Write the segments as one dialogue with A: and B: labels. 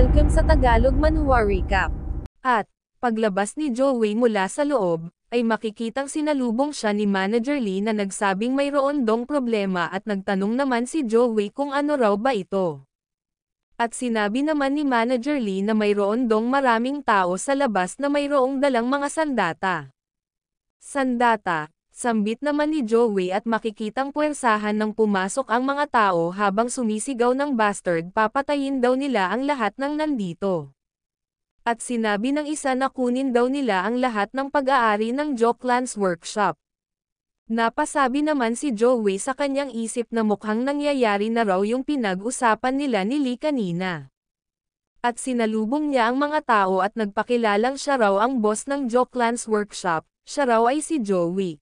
A: Welcome sa Tagalog Manhua Recap. At, paglabas ni Joey mula sa loob, ay makikitang sinalubong siya ni Manager Lee na nagsabing mayroon dong problema at nagtanong naman si Joey kung ano raw ba ito. At sinabi naman ni Manager Lee na mayroon dong maraming tao sa labas na mayroong dalang mga sandata. Sandata, Sambit naman ni Joey at makikitang puwersahan ng pumasok ang mga tao habang sumisigaw ng bastard papatayin daw nila ang lahat ng nandito. At sinabi ng isa na kunin daw nila ang lahat ng pag-aari ng Joklan's workshop. Napasabi naman si Joey sa kanyang isip na mukhang nangyayari na raw yung pinag-usapan nila ni Lee kanina. At sinalubong niya ang mga tao at nagpakilalang siya raw ang boss ng Joklan's workshop, siya raw ay si Joey.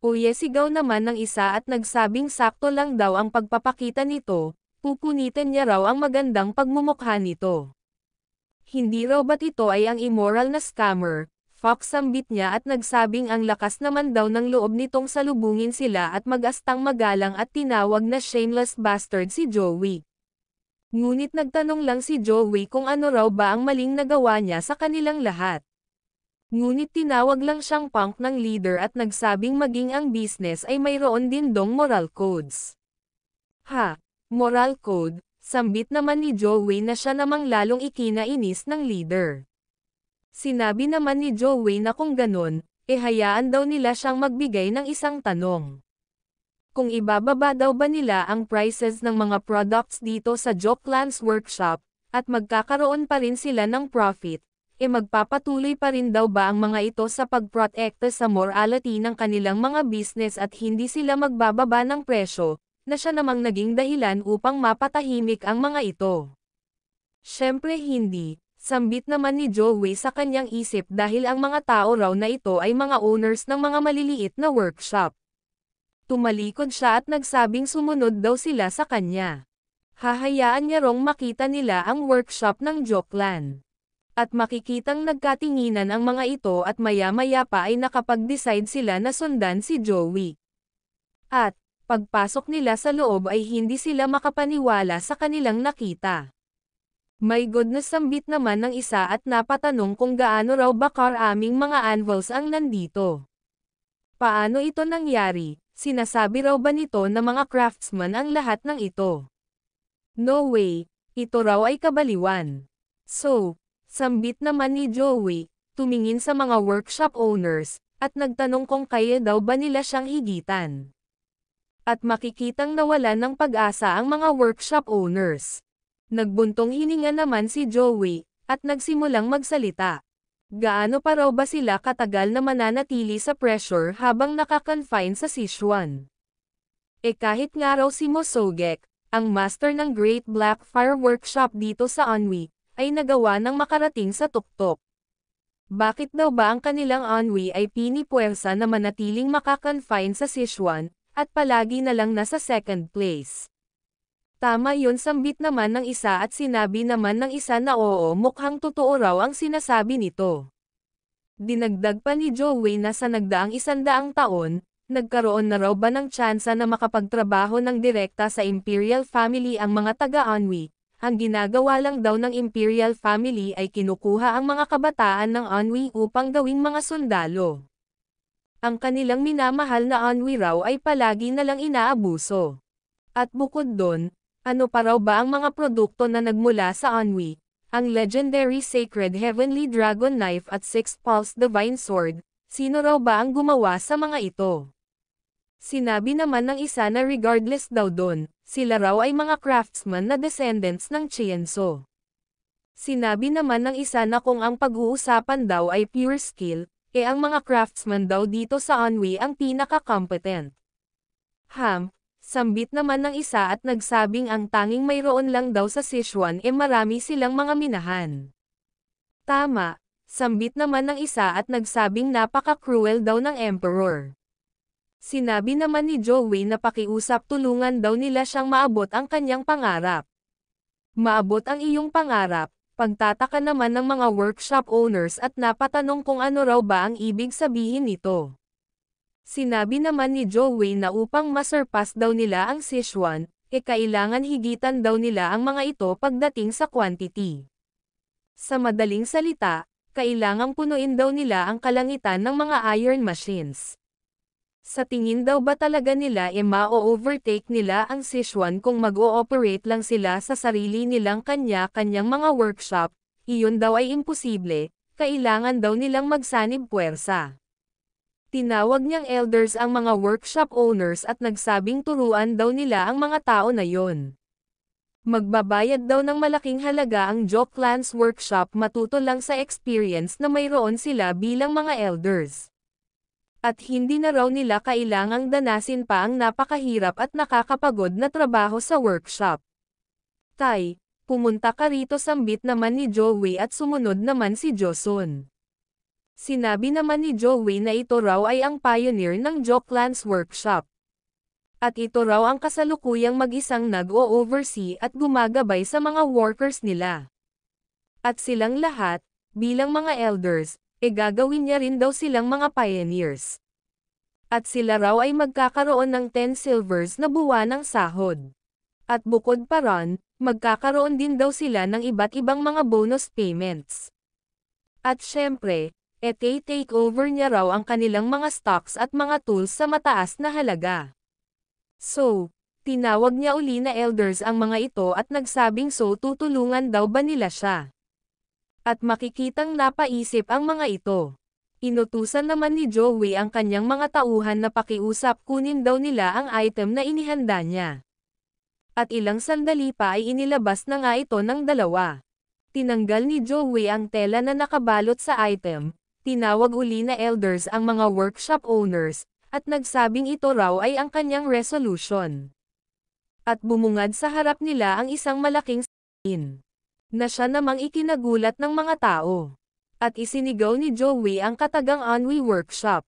A: Kuya sigaw naman ng isa at nagsabing sakto lang daw ang pagpapakita nito, kukunitin niya raw ang magandang pagmumukha nito. Hindi raw ba't ito ay ang immoral na scammer, Fox sambit niya at nagsabing ang lakas naman daw ng loob nitong salubungin sila at magastang magalang at tinawag na shameless bastard si Joey. Ngunit nagtanong lang si Joey kung ano raw ba ang maling nagawa niya sa kanilang lahat. Ngunit tinawag lang siyang punk ng leader at nagsabing maging ang business ay mayroon din dong moral codes. Ha! Moral code, sambit naman ni Joey na siya namang lalong ikinainis ng leader. Sinabi naman ni Joey na kung ganun, eh hayaan daw nila siyang magbigay ng isang tanong. Kung ibababa daw ba nila ang prices ng mga products dito sa Jocklands Workshop, at magkakaroon pa rin sila ng profit, e magpapatuloy pa rin daw ba ang mga ito sa pagprotekta sa morality ng kanilang mga business at hindi sila magbababa ng presyo, na siya namang naging dahilan upang mapatahimik ang mga ito. Siyempre hindi, sambit naman ni Joey sa kanyang isip dahil ang mga tao raw na ito ay mga owners ng mga maliliit na workshop. Tumalikod siya at nagsabing sumunod daw sila sa kanya. Hahayaan niya rong makita nila ang workshop ng Jokeland. At makikitang nagkatinginan ang mga ito at maya-maya pa ay nakapag-decide sila na sundan si Joey. At, pagpasok nila sa loob ay hindi sila makapaniwala sa kanilang nakita. My God na sambit naman ng isa at napatanong kung gaano raw ba karaming mga anvils ang nandito. Paano ito nangyari? Sinasabi raw ba nito na mga craftsman ang lahat ng ito? No way, ito raw ay kabaliwan. So, Sambit naman ni Joey, tumingin sa mga workshop owners, at nagtanong kung kaya daw ba nila siyang higitan. At makikitang nawalan ng pag-asa ang mga workshop owners. Nagbuntong hininga naman si Joey, at nagsimulang magsalita. Gaano pa raw ba sila katagal na mananatili sa pressure habang nakakonfine sa Sichuan? E kahit nga raw si Mosogek, ang master ng Great Black Fire Workshop dito sa Anhui, ay nagawa ng makarating sa tuktok. Bakit daw ba ang kanilang ennui ay pinipuwersa na manatiling makakonfine sa Sichuan, at palagi na lang nasa second place? Tama yun sambit naman ng isa at sinabi naman ng isa na oo mukhang totoo raw ang sinasabi nito. Dinagdag pa ni Joey na sa nagdaang isandaang taon, nagkaroon na raw ba ng tsansa na makapagtrabaho ng direkta sa Imperial Family ang mga taga-Anwi, ang ginagawa lang daw ng imperial family ay kinukuha ang mga kabataan ng Anwi upang gawing mga sundalo. Ang kanilang minamahal na Anwi raw ay palagi na lang inaabuso. At bukod doon, ano pa raw ba ang mga produkto na nagmula sa Anwi? Ang legendary Sacred Heavenly Dragon Knife at Six Pulse Divine Sword, sino raw ba ang gumawa sa mga ito? Sinabi naman ng isa na regardless daw doon, sila raw ay mga craftsman na descendants ng Chienso. Sinabi naman ng isa na kung ang pag-uusapan daw ay pure skill, eh ang mga craftsman daw dito sa Anwi ang pinaka-competent. Ham, sambit naman ng isa at nagsabing ang tanging mayroon lang daw sa Sichuan e eh marami silang mga minahan. Tama, sambit naman ng isa at nagsabing napaka-cruel daw ng Emperor. Sinabi naman ni Joey na pakiusap tulungan daw nila siyang maabot ang kanyang pangarap. Maabot ang iyong pangarap, pagtataka naman ng mga workshop owners at napatanong kung ano raw ba ang ibig sabihin nito. Sinabi naman ni Joey na upang masurpass daw nila ang Sichuan, e kailangan higitan daw nila ang mga ito pagdating sa quantity. Sa madaling salita, kailangang punuin daw nila ang kalangitan ng mga iron machines. Sa tingin daw ba talaga nila e ma-overtake o nila ang Sichuan kung mag-ooperate lang sila sa sarili nilang kanya-kanyang mga workshop, iyon daw ay imposible, kailangan daw nilang magsanib puwersa. Tinawag niyang elders ang mga workshop owners at nagsabing turuan daw nila ang mga tao na yon. Magbabayad daw ng malaking halaga ang Joe Clans Workshop matuto lang sa experience na mayroon sila bilang mga elders at hindi na raw nila kailangang danasin pa ang napakahirap at nakakapagod na trabaho sa workshop. Tay, pumunta ka rito sambit naman ni Joey at sumunod naman si Joson. Sinabi naman ni Joey na ito raw ay ang pioneer ng Jocklands Workshop. At ito raw ang kasalukuyang mag-isang nag-o-oversee at gumagabay sa mga workers nila. At silang lahat, bilang mga elders, e gagawin niya rin daw silang mga pioneers. At sila raw ay magkakaroon ng 10 silvers na buwan ng sahod. At bukod pa ron, magkakaroon din daw sila ng iba't ibang mga bonus payments. At syempre, ete take over niya raw ang kanilang mga stocks at mga tools sa mataas na halaga. So, tinawag niya uli na elders ang mga ito at nagsabing so tutulungan daw ba nila siya at makikitang napaisip ang mga ito. Inutusan naman ni Joey ang kanyang mga tauhan na pakiusap kunin daw nila ang item na inihanda niya. At ilang sandali pa ay inilabas na nga ito ng dalawa. Tinanggal ni Joey ang tela na nakabalot sa item, tinawag uli na elders ang mga workshop owners, at nagsabing ito raw ay ang kanyang resolution. At bumungad sa harap nila ang isang malaking s***in na siya namang ikinagulat ng mga tao. At isinigaw ni Joey ang katagang Onwe Workshop.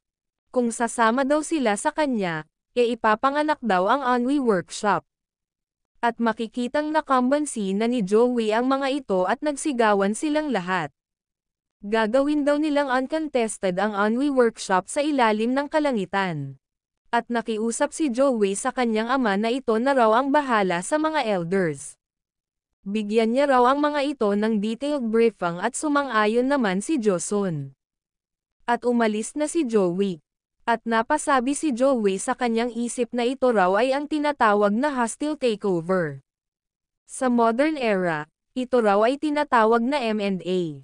A: Kung sasama daw sila sa kanya, e ipapanganak daw ang Onwe Workshop. At makikitang nakambansi na ni Joey ang mga ito at nagsigawan silang lahat. Gagawin daw nilang uncontested ang Onwe Workshop sa ilalim ng kalangitan. At nakiusap si Joey sa kanyang ama na ito na raw ang bahala sa mga elders. Bigyan niya raw ang mga ito ng detailed briefing at sumang-ayon naman si Joson. At umalis na si Joey. At napasabi si Joey sa kanyang isip na ito raw ay ang tinatawag na hostile takeover. Sa modern era, ito raw ay tinatawag na M&A.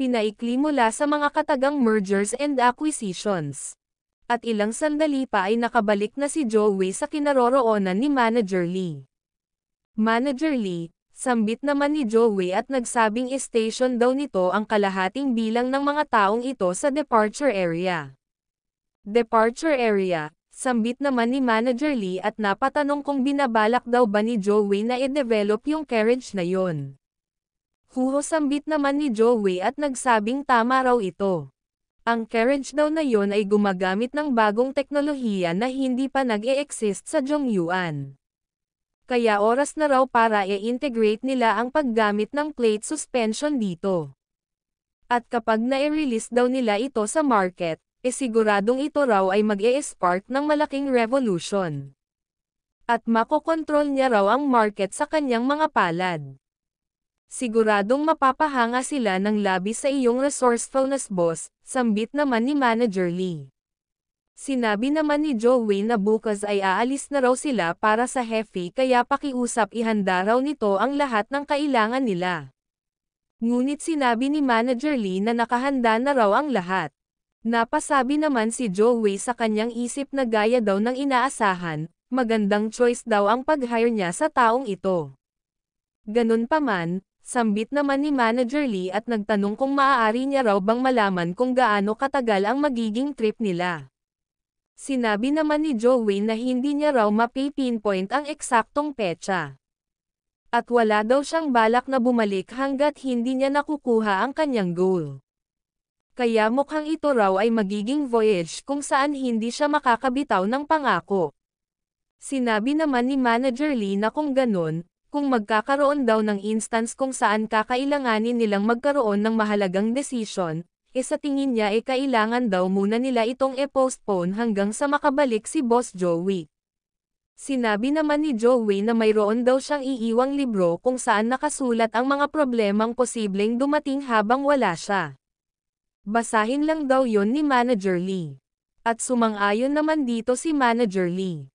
A: Pinaikli mula sa mga katagang mergers and acquisitions. At ilang sandali pa ay nakabalik na si Joey sa kinaroroonan ni Manager Lee. Manager Lee, Sambit naman ni Joey at nagsabing station daw nito ang kalahating bilang ng mga taong ito sa departure area. Departure area, sambit naman ni Manager Lee at napatanong kung binabalak daw ba ni Joey na i-develop yung carriage na yon. Huho sambit naman ni Joey at nagsabing tama raw ito. Ang carriage daw na yon ay gumagamit ng bagong teknolohiya na hindi pa nag-e-exist sa Jongyuan kaya oras na raw para i-integrate nila ang paggamit ng plate suspension dito. At kapag na-release daw nila ito sa market, e siguradong ito raw ay mag-e-spark ng malaking revolution. At makokontrol niya raw ang market sa kanyang mga palad. Siguradong mapapahanga sila ng labis sa iyong resourcefulness boss, sambit naman ni Manager Lee. Sinabi naman ni Joey na bukas ay aalis na raw sila para sa Hefe kaya pakiusap ihanda raw nito ang lahat ng kailangan nila. Ngunit sinabi ni Manager Lee na nakahanda na raw ang lahat. Napasabi naman si Joey sa kanyang isip na gaya daw ng inaasahan, magandang choice daw ang pag-hire niya sa taong ito. Ganun paman, sambit naman ni Manager Lee at nagtanong kung maaari niya raw bang malaman kung gaano katagal ang magiging trip nila. Sinabi naman ni Joey na hindi niya raw mapipinpoint ang eksaktong petsa. At wala daw siyang balak na bumalik hanggat hindi niya nakukuha ang kanyang goal. Kaya mukhang ito raw ay magiging voyage kung saan hindi siya makakabitaw ng pangako. Sinabi naman ni Manager Lee na kung ganun, kung magkakaroon daw ng instance kung saan kakailanganin nilang magkaroon ng mahalagang desisyon, e sa tingin niya e kailangan daw muna nila itong e-postpone hanggang sa makabalik si Boss Joey. Sinabi naman ni Joey na mayroon daw siyang iiwang libro kung saan nakasulat ang mga problemang posibleng dumating habang wala siya. Basahin lang daw yon ni Manager Lee. At sumang-ayon naman dito si Manager Lee.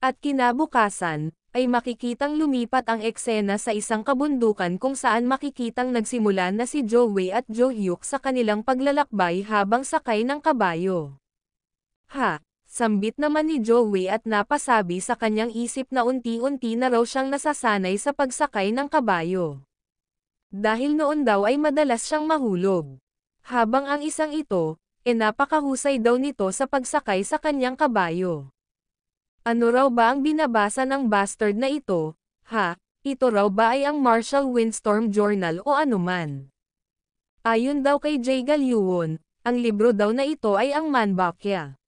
A: At kinabukasan, ay makikitang lumipat ang eksena sa isang kabundukan kung saan makikitang nagsimula na si Joey at Jo Hyuk sa kanilang paglalakbay habang sakay ng kabayo. Ha! Sambit naman ni Joey at napasabi sa kanyang isip na unti-unti na raw siyang nasasanay sa pagsakay ng kabayo. Dahil noon daw ay madalas siyang mahulog. Habang ang isang ito, e napakahusay daw nito sa pagsakay sa kanyang kabayo. Ano raw ba ang binabasa ng bastard na ito, ha? Ito raw ba ay ang Marshall Windstorm Journal o anuman? Ayon daw kay Jay Galyuon, ang libro daw na ito ay ang Manbakya.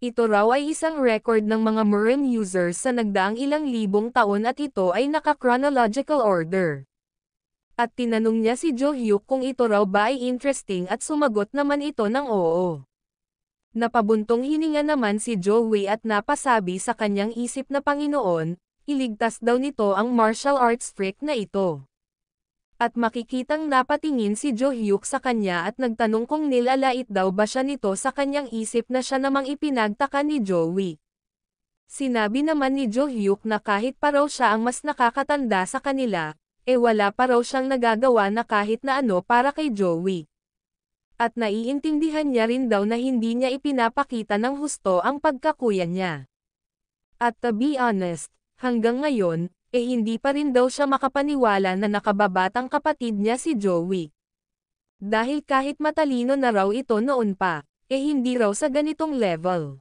A: Ito raw ay isang record ng mga Murim users sa nagdaang ilang libong taon at ito ay naka-chronological order. At tinanong niya si Jo Hyuk kung ito raw ba ay interesting at sumagot naman ito ng oo. Napabuntong hininga naman si Joey at napasabi sa kanyang isip na Panginoon, iligtas daw nito ang martial arts freak na ito. At makikitang napatingin si Jo Hyuk sa kanya at nagtanong kung nilalait daw ba siya nito sa kanyang isip na siya namang ipinagtaka ni Joey. Sinabi naman ni Jo Hyuk na kahit pa raw siya ang mas nakakatanda sa kanila, e eh wala pa raw siyang nagagawa na kahit na ano para kay Joey at naiintindihan niya rin daw na hindi niya ipinapakita ng husto ang pagkakuya niya. At to be honest, hanggang ngayon, eh hindi pa rin daw siya makapaniwala na nakababatang kapatid niya si Joey. Dahil kahit matalino na raw ito noon pa, eh hindi raw sa ganitong level.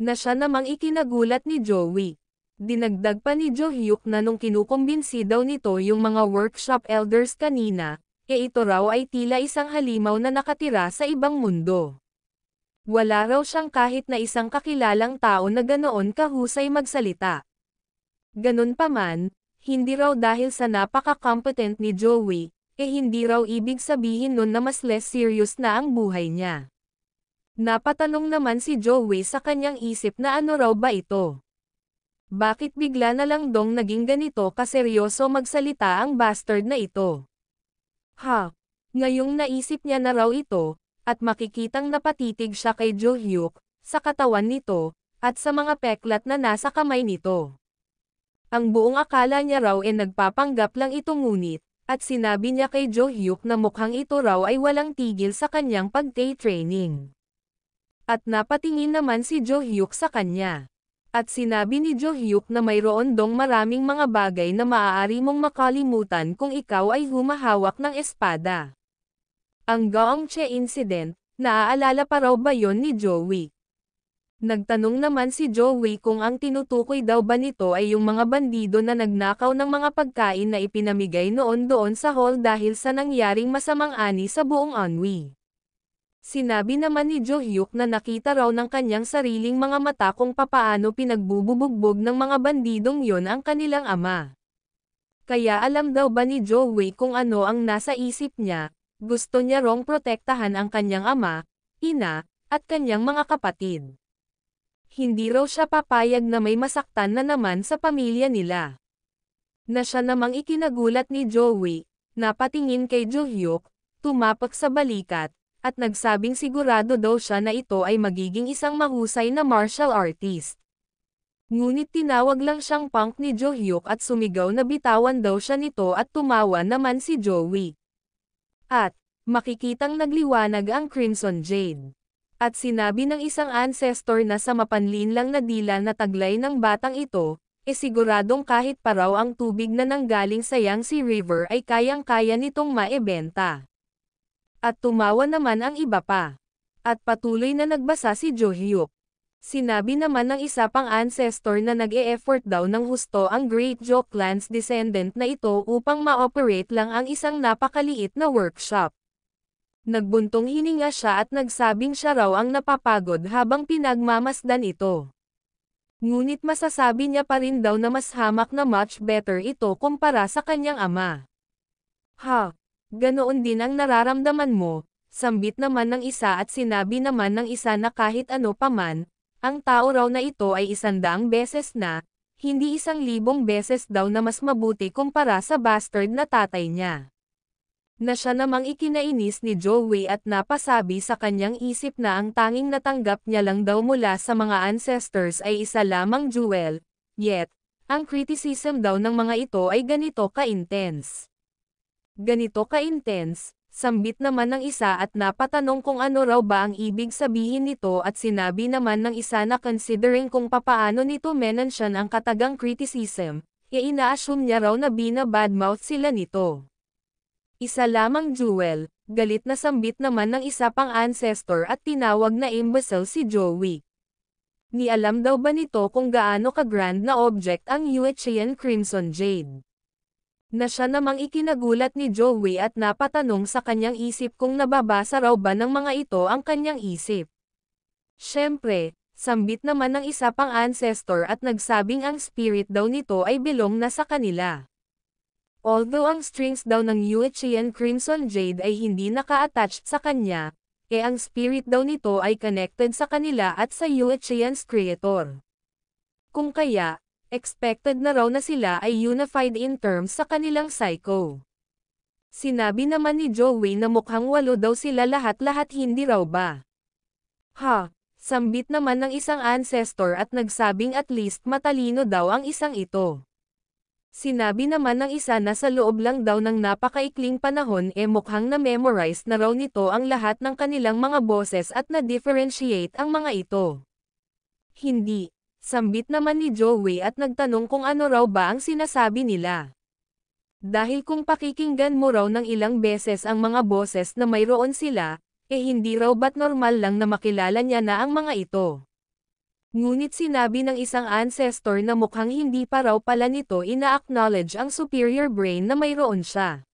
A: Na siya namang ikinagulat ni Joey. Dinagdag pa ni Jo na nung kinukumbinsi daw nito yung mga workshop elders kanina, e ito raw ay tila isang halimaw na nakatira sa ibang mundo. Wala raw siyang kahit na isang kakilalang tao na ganoon kahusay magsalita. Ganun paman, hindi raw dahil sa napaka-competent ni Joey, eh hindi raw ibig sabihin nun na mas less serious na ang buhay niya. Napatanong naman si Joey sa kanyang isip na ano raw ba ito. Bakit bigla na lang dong naging ganito kaseryoso magsalita ang bastard na ito? Ha! Ngayong naisip niya na raw ito, at makikitang napatitig siya kay Jo Hyuk, sa katawan nito, at sa mga peklat na nasa kamay nito. Ang buong akala niya raw ay nagpapanggap lang ito ngunit, at sinabi niya kay Jo Hyuk na mukhang ito raw ay walang tigil sa kanyang pag-day training. At napatingin naman si Jo Hyuk sa kanya. At sinabi ni Jo Hyuk na mayroon dong maraming mga bagay na maaari mong makalimutan kung ikaw ay humahawak ng espada. Ang Gaongche incident, naaalala pa raw ba yon ni Joey? Nagtanong naman si Joey kung ang tinutukoy daw ba nito ay yung mga bandido na nagnakaw ng mga pagkain na ipinamigay noon doon sa hall dahil sa nangyaring masamang ani sa buong Anwi. Sinabi naman ni Jo Hyuk na nakita raw ng kanyang sariling mga mata kung papaano pinagbububugbog ng mga bandidong yon ang kanilang ama. Kaya alam daw ba ni Jo Wei kung ano ang nasa isip niya, gusto niya rong protektahan ang kanyang ama, ina, at kanyang mga kapatid. Hindi raw siya papayag na may masaktan na naman sa pamilya nila. Na siya namang ikinagulat ni Joey, napatingin kay Johyuk, tumapak sa balikat, at nagsabing sigurado daw siya na ito ay magiging isang mahusay na martial artist. Ngunit tinawag lang siyang punk ni Jo Hyuk at sumigaw na bitawan daw siya nito at tumawa naman si Joey. At, makikitang nagliwanag ang Crimson Jade. At sinabi ng isang ancestor na sa mapanlinlang na dila na taglay ng batang ito, e siguradong kahit paraw ang tubig na nanggaling sa Yangtze River ay kayang-kaya nitong maebenta. At tumawa naman ang iba pa. At patuloy na nagbasa si Jo Hyuk. Sinabi naman ng isa pang ancestor na nag-e-effort daw ng husto ang Great Joe Clan's descendant na ito upang ma-operate lang ang isang napakaliit na workshop. Nagbuntong hininga siya at nagsabing siya raw ang napapagod habang pinagmamasdan ito. Ngunit masasabi niya pa rin daw na mas hamak na much better ito kumpara sa kanyang ama. Ha, Ganoon din ang nararamdaman mo, sambit naman ng isa at sinabi naman ng isa na kahit ano paman, ang tao raw na ito ay isandaang beses na, hindi isang libong beses daw na mas mabuti kumpara sa bastard na tatay niya. Na siya namang ikinainis ni Joey at napasabi sa kanyang isip na ang tanging natanggap niya lang daw mula sa mga ancestors ay isa lamang jewel, yet, ang criticism daw ng mga ito ay ganito ka-intense ganito ka-intense, sambit naman ng isa at napatanong kung ano raw ba ang ibig sabihin nito at sinabi naman ng isa na considering kung papaano nito menensyon ang katagang criticism, e inaassume niya raw na binabadmouth sila nito. Isa lamang jewel, galit na sambit naman ng isa pang ancestor at tinawag na imbecile si Joey. Ni alam daw ba nito kung gaano ka-grand na object ang Yuechian Crimson Jade? na siya namang ikinagulat ni Joey at napatanong sa kanyang isip kung nababasa raw ba ng mga ito ang kanyang isip. Siyempre, sambit naman ng isa pang ancestor at nagsabing ang spirit daw nito ay bilong na sa kanila. Although ang strings daw ng Yuechian Crimson Jade ay hindi naka-attached sa kanya, e ang spirit daw nito ay connected sa kanila at sa Yuechian's creator. Kung kaya, expected na raw na sila ay unified in terms sa kanilang psycho. Sinabi naman ni Joey na mukhang walo daw sila lahat-lahat hindi raw ba. Ha, sambit naman ng isang ancestor at nagsabing at least matalino daw ang isang ito. Sinabi naman ng isa na sa loob lang daw ng napakaikling panahon e eh mukhang na-memorize na raw nito ang lahat ng kanilang mga boses at na-differentiate ang mga ito. Hindi, Sambit naman ni Joey at nagtanong kung ano raw ba ang sinasabi nila. Dahil kung pakikinggan mo raw ng ilang beses ang mga boses na mayroon sila, eh hindi raw ba't normal lang na makilala niya na ang mga ito. Ngunit sinabi ng isang ancestor na mukhang hindi pa raw pala nito ina-acknowledge ang superior brain na mayroon siya.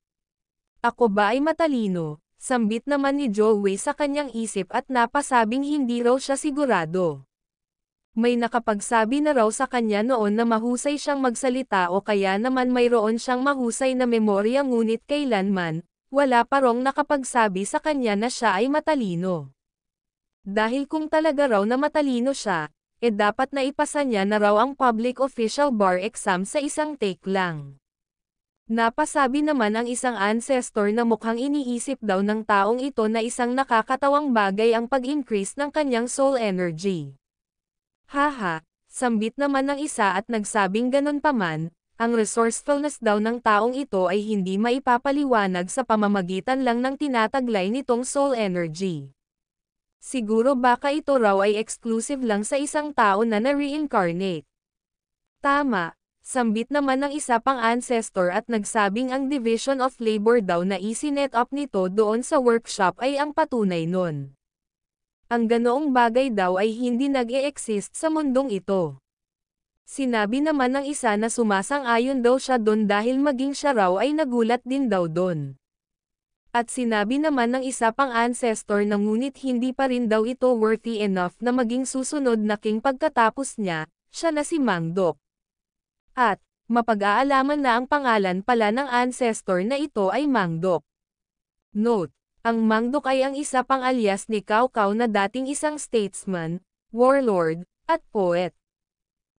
A: Ako ba ay matalino? Sambit naman ni Joey sa kanyang isip at napasabing hindi raw siya sigurado may nakapagsabi na raw sa kanya noon na mahusay siyang magsalita o kaya naman mayroon siyang mahusay na memorya ngunit kailanman, wala parong nakapagsabi sa kanya na siya ay matalino. Dahil kung talaga raw na matalino siya, e eh dapat na ipasa niya na raw ang public official bar exam sa isang take lang. Napasabi naman ang isang ancestor na mukhang iniisip daw ng taong ito na isang nakakatawang bagay ang pag-increase ng kanyang soul energy. Haha, sambit naman ng isa at nagsabing ganun paman, ang resourcefulness daw ng taong ito ay hindi maipapaliwanag sa pamamagitan lang ng tinataglay nitong soul energy. Siguro baka ito raw ay exclusive lang sa isang tao na na-reincarnate. Tama, sambit naman ng isa pang ancestor at nagsabing ang division of labor daw na isinet up nito doon sa workshop ay ang patunay nun. Ang ganoong bagay daw ay hindi nag-e-exist sa mundong ito. Sinabi naman ng isa na sumasang-ayon daw siya doon dahil maging siya raw ay nagulat din daw doon. At sinabi naman ng isa pang ancestor na ngunit hindi pa rin daw ito worthy enough na maging susunod na king pagkatapos niya, siya na si Mangdok. At, mapag-aalaman na ang pangalan pala ng ancestor na ito ay Mangdok. Note ang Mangdok ay ang isa pang alias ni Kaukau na dating isang statesman, warlord, at poet.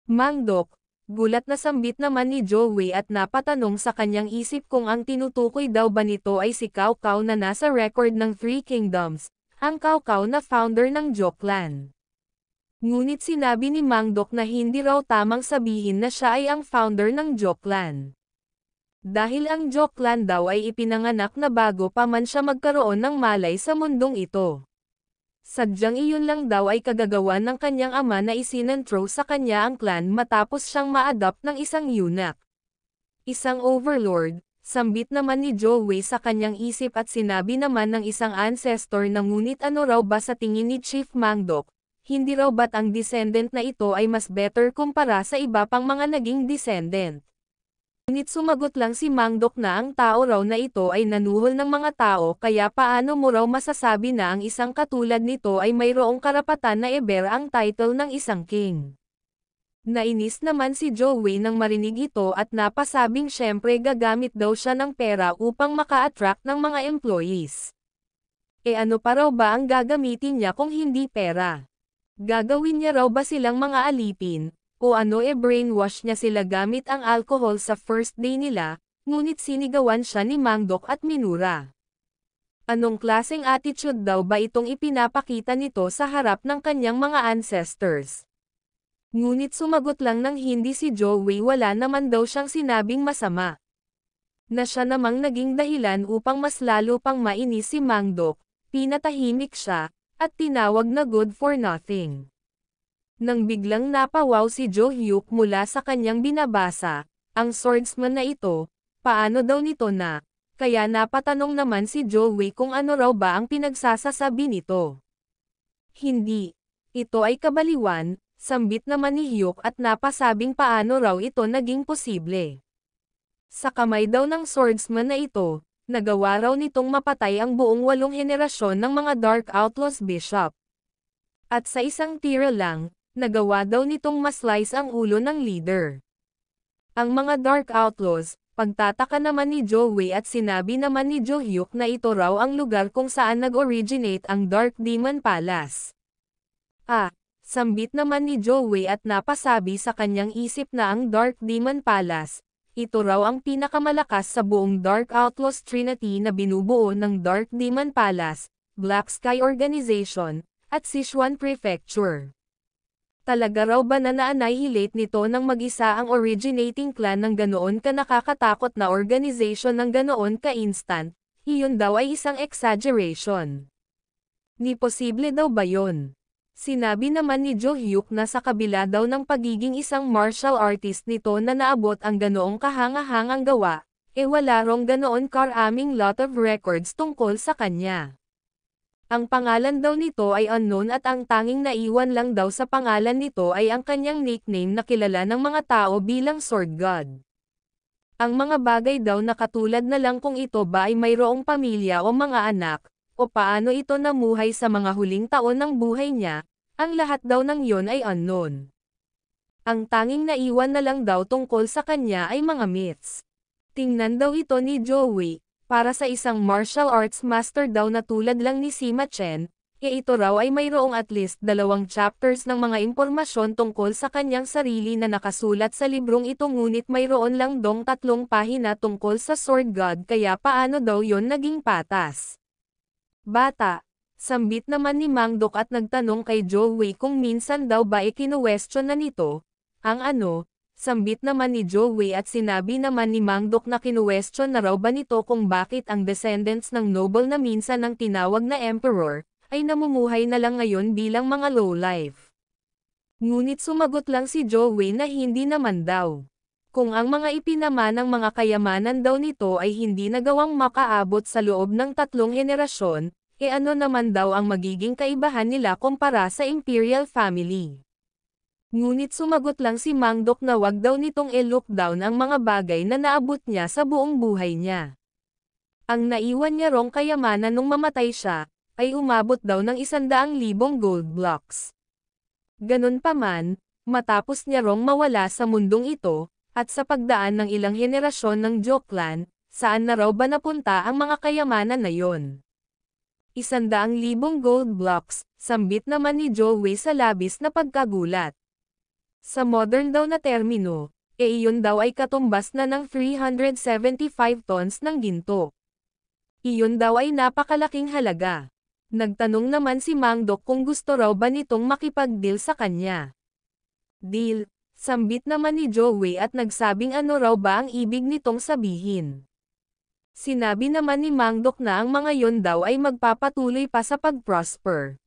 A: Mangdok, gulat na sambit naman ni Joey at napatanong sa kanyang isip kung ang tinutukoy daw ba nito ay si Kaukau na nasa record ng Three Kingdoms, ang Kaukau na founder ng Joklan. Ngunit sinabi ni Mangdok na hindi raw tamang sabihin na siya ay ang founder ng Joklan dahil ang Joklan daw ay ipinanganak na bago pa man siya magkaroon ng malay sa mundong ito. Sadyang iyon lang daw ay kagagawa ng kanyang ama na isinentro sa kanya ang clan matapos siyang ma-adopt ng isang eunuch. Isang overlord, sambit naman ni Jowei sa kanyang isip at sinabi naman ng isang ancestor na ngunit ano raw ba sa tingin ni Chief Mangdok, hindi raw ba't ang descendant na ito ay mas better kumpara sa iba pang mga naging descendant. Ngunit sumagot lang si Mangdok na ang tao raw na ito ay nanuhol ng mga tao kaya paano mo raw masasabi na ang isang katulad nito ay mayroong karapatan na eber ang title ng isang king. Nainis naman si Joey nang marinig ito at napasabing syempre gagamit daw siya ng pera upang maka-attract ng mga employees. E ano pa raw ba ang gagamitin niya kung hindi pera? Gagawin niya raw ba silang mga alipin, o ano e brainwash niya sila gamit ang alcohol sa first day nila, ngunit sinigawan siya ni Mangdok at Minura. Anong klaseng attitude daw ba itong ipinapakita nito sa harap ng kanyang mga ancestors? Ngunit sumagot lang ng hindi si Joey wala naman daw siyang sinabing masama. Na siya namang naging dahilan upang mas lalo pang mainis si Mangdok, pinatahimik siya, at tinawag na good for nothing. Nang biglang napawaw si Jo Hyuk mula sa kanyang binabasa, ang swordsman na ito, paano daw nito na, kaya napatanong naman si Jo Wei kung ano raw ba ang pinagsasasabi nito. Hindi. Ito ay kabaliwan, sambit naman ni Hyuk at napasabing paano raw ito naging posible. Sa kamay daw ng swordsman na ito, nagawa raw nitong mapatay ang buong walong henerasyon ng mga Dark Outlaws Bishop. At sa isang tira lang, nagawa daw nitong maslice ang ulo ng leader. Ang mga Dark Outlaws, pagtataka naman ni Joey at sinabi naman ni Jo Hyuk na ito raw ang lugar kung saan nag-originate ang Dark Demon Palace. Ah, sambit naman ni Joey at napasabi sa kanyang isip na ang Dark Demon Palace, ito raw ang pinakamalakas sa buong Dark Outlaws Trinity na binubuo ng Dark Demon Palace, Black Sky Organization, at Sichuan Prefecture. Talaga raw ba na naannihilate nito ng mag-isa ang originating clan ng ganoon ka nakakatakot na organization ng ganoon ka instant? Iyon daw ay isang exaggeration. Ni posible daw ba yon? Sinabi naman ni Jo Hyuk na sa kabila daw ng pagiging isang martial artist nito na naabot ang ganoong kahangahangang gawa, e wala rong ganoon karaming lot of records tungkol sa kanya. Ang pangalan daw nito ay unknown at ang tanging naiwan lang daw sa pangalan nito ay ang kanyang nickname na kilala ng mga tao bilang Sword God. Ang mga bagay daw na katulad na lang kung ito ba ay mayroong pamilya o mga anak, o paano ito namuhay sa mga huling taon ng buhay niya, ang lahat daw ng yon ay unknown. Ang tanging naiwan na lang daw tungkol sa kanya ay mga myths. Tingnan daw ito ni Joey, para sa isang martial arts master daw na tulad lang ni Sima Chen, e ito raw ay mayroong at least dalawang chapters ng mga impormasyon tungkol sa kanyang sarili na nakasulat sa librong ito ngunit mayroon lang dong tatlong pahina tungkol sa Sword God kaya paano daw yon naging patas. Bata, sambit naman ni Mang Dok at nagtanong kay Joe Wei kung minsan daw ba ikinu-question na nito, ang ano, Sambit naman ni Joey at sinabi naman ni Mangdok na kinuwestiyon na raw ba nito kung bakit ang descendants ng noble na minsan ang tinawag na emperor, ay namumuhay na lang ngayon bilang mga lowlife. Ngunit sumagot lang si Joey na hindi naman daw. Kung ang mga ipinama ng mga kayamanan daw nito ay hindi nagawang makaabot sa loob ng tatlong henerasyon, e ano naman daw ang magiging kaibahan nila kumpara sa imperial family. Ngunit sumagot lang si Mang Dok na wag daw nitong i-lockdown ang mga bagay na naabot niya sa buong buhay niya. Ang naiwan niya rong kayamanan nung mamatay siya, ay umabot daw ng isandaang libong gold blocks. Ganun pa man, matapos niya rong mawala sa mundong ito, at sa pagdaan ng ilang henerasyon ng Joklan, saan na raw ba napunta ang mga kayamanan na yon? Isandaang libong gold blocks, sambit naman ni Joey sa labis na pagkagulat. Sa modern daw na termino, e iyon daw ay katumbas na ng 375 tons ng ginto. Iyon daw ay napakalaking halaga. Nagtanong naman si Mangdok kung gusto raw ba nitong makipag-deal sa kanya. Deal, sambit naman ni Joey at nagsabing ano raw ba ang ibig nitong sabihin. Sinabi naman ni Mangdok na ang mga yon daw ay magpapatuloy pa sa pag-prosper.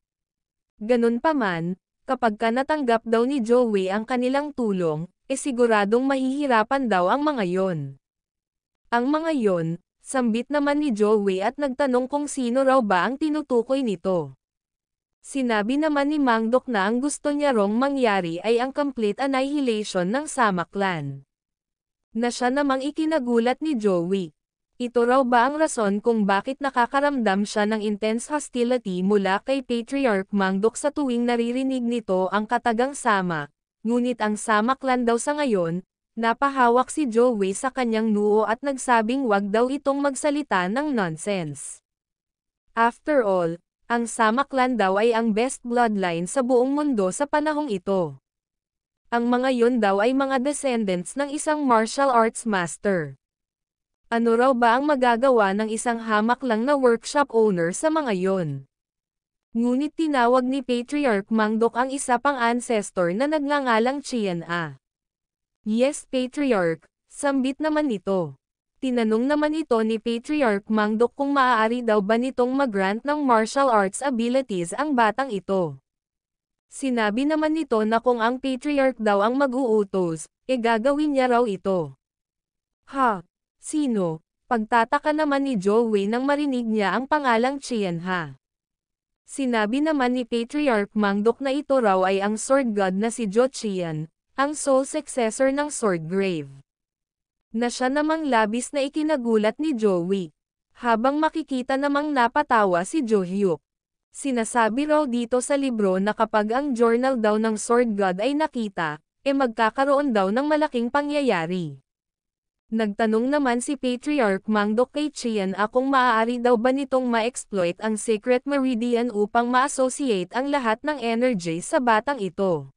A: Ganun pa man, kapag ka natanggap daw ni Joey ang kanilang tulong, e siguradong mahihirapan daw ang mga yon. Ang mga yon, sambit naman ni Joey at nagtanong kung sino raw ba ang tinutukoy nito. Sinabi naman ni Mangdok na ang gusto niya rong mangyari ay ang complete annihilation ng Sama clan. Na siya namang ikinagulat ni Joey, ito raw ba ang rason kung bakit nakakaramdam siya ng intense hostility mula kay Patriarch Mangdok sa tuwing naririnig nito ang katagang sama, ngunit ang sama clan daw sa ngayon, napahawak si Joey sa kanyang nuo at nagsabing wag daw itong magsalita ng nonsense. After all, ang sama clan daw ay ang best bloodline sa buong mundo sa panahong ito. Ang mga yun daw ay mga descendants ng isang martial arts master. Ano raw ba ang magagawa ng isang hamak lang na workshop owner sa mga yon? Ngunit tinawag ni Patriarch Mangdok ang isa pang ancestor na nagngangalang Chien A. Yes Patriarch, sambit naman ito. Tinanong naman ito ni Patriarch Mangdok kung maaari daw ba nitong magrant ng martial arts abilities ang batang ito. Sinabi naman nito na kung ang Patriarch daw ang mag-uutos, e gagawin niya raw ito. Ha, Sino? Pagtataka naman ni Joey nang marinig niya ang pangalang Chienha. Sinabi naman ni Patriarch Mangdok na ito raw ay ang sword god na si Jochian, ang sole successor ng sword grave. Na siya namang labis na ikinagulat ni Joey. Habang makikita namang napatawa si Johyuk. Sinasabi raw dito sa libro na kapag ang journal daw ng sword god ay nakita, e eh magkakaroon daw ng malaking pangyayari. Nagtanong naman si Patriarch Mangdok kay Chian A maaari daw ba nitong ma-exploit ang Secret Meridian upang ma-associate ang lahat ng energy sa batang ito.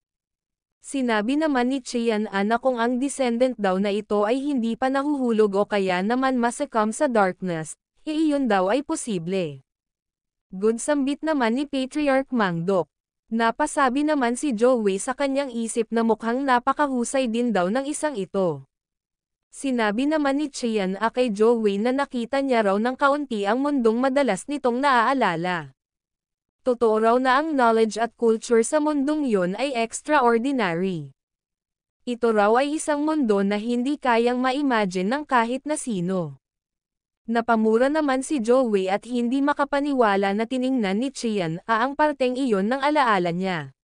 A: Sinabi naman ni Chian anak kung ang descendant daw na ito ay hindi pa nahuhulog o kaya naman masakam sa darkness, iyon daw ay posible. Good sambit naman ni Patriarch Mangdok. Napasabi naman si Joey sa kanyang isip na mukhang napakahusay din daw ng isang ito. Sinabi naman ni Chian A kay Joey na nakita niya raw ng kaunti ang mundong madalas nitong naaalala. Totoo raw na ang knowledge at culture sa mundong yon ay extraordinary. Ito raw ay isang mundo na hindi kayang ma-imagine ng kahit na sino. Napamura naman si Joey at hindi makapaniwala na tiningnan ni Chian A ang parteng iyon ng alaala niya.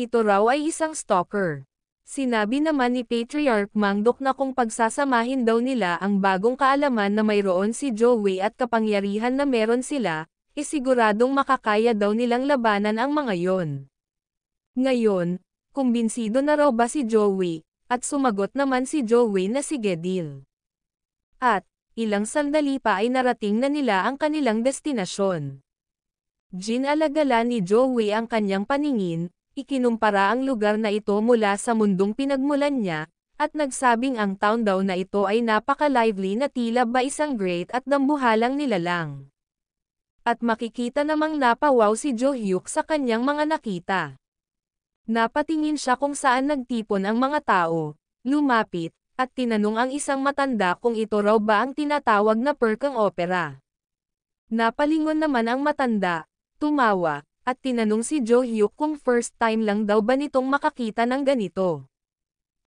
A: Ito raw ay isang stalker. Sinabi naman ni Patriarch Mangdok na kung pagsasamahin daw nila ang bagong kaalaman na mayroon si Joey at kapangyarihan na meron sila, isiguradong makakaya daw nilang labanan ang mga yon. Ngayon, kumbinsido na raw ba si Joey, at sumagot naman si Joey na sige deal. At, ilang sandali pa ay narating na nila ang kanilang destinasyon. Ginalagala ni Joey ang kanyang paningin, Ikinumpara ang lugar na ito mula sa mundong pinagmulan niya, at nagsabing ang town daw na ito ay napaka-lively na tila ba isang great at dambuhalang nilalang. At makikita namang napawaw si Jo Hyuk sa kanyang mga nakita. Napatingin siya kung saan nagtipon ang mga tao, lumapit, at tinanong ang isang matanda kung ito raw ba ang tinatawag na perkang opera. Napalingon naman ang matanda, tumawa, at tinanong si Jo Hyuk kung first time lang daw ba nitong makakita ng ganito.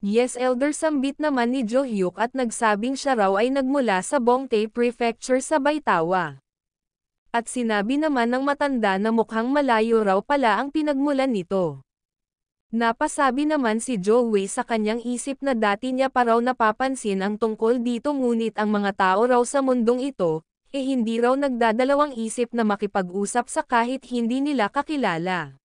A: Yes Elder sambit naman ni Jo Hyuk at nagsabing siya raw ay nagmula sa Bongtae Prefecture sa Baitawa. At sinabi naman ng matanda na mukhang malayo raw pala ang pinagmulan nito. Napasabi naman si Joey sa kanyang isip na dati niya pa raw napapansin ang tungkol dito ngunit ang mga tao raw sa mundong ito, eh hindi raw nagdadalawang isip na makipag-usap sa kahit hindi nila kakilala.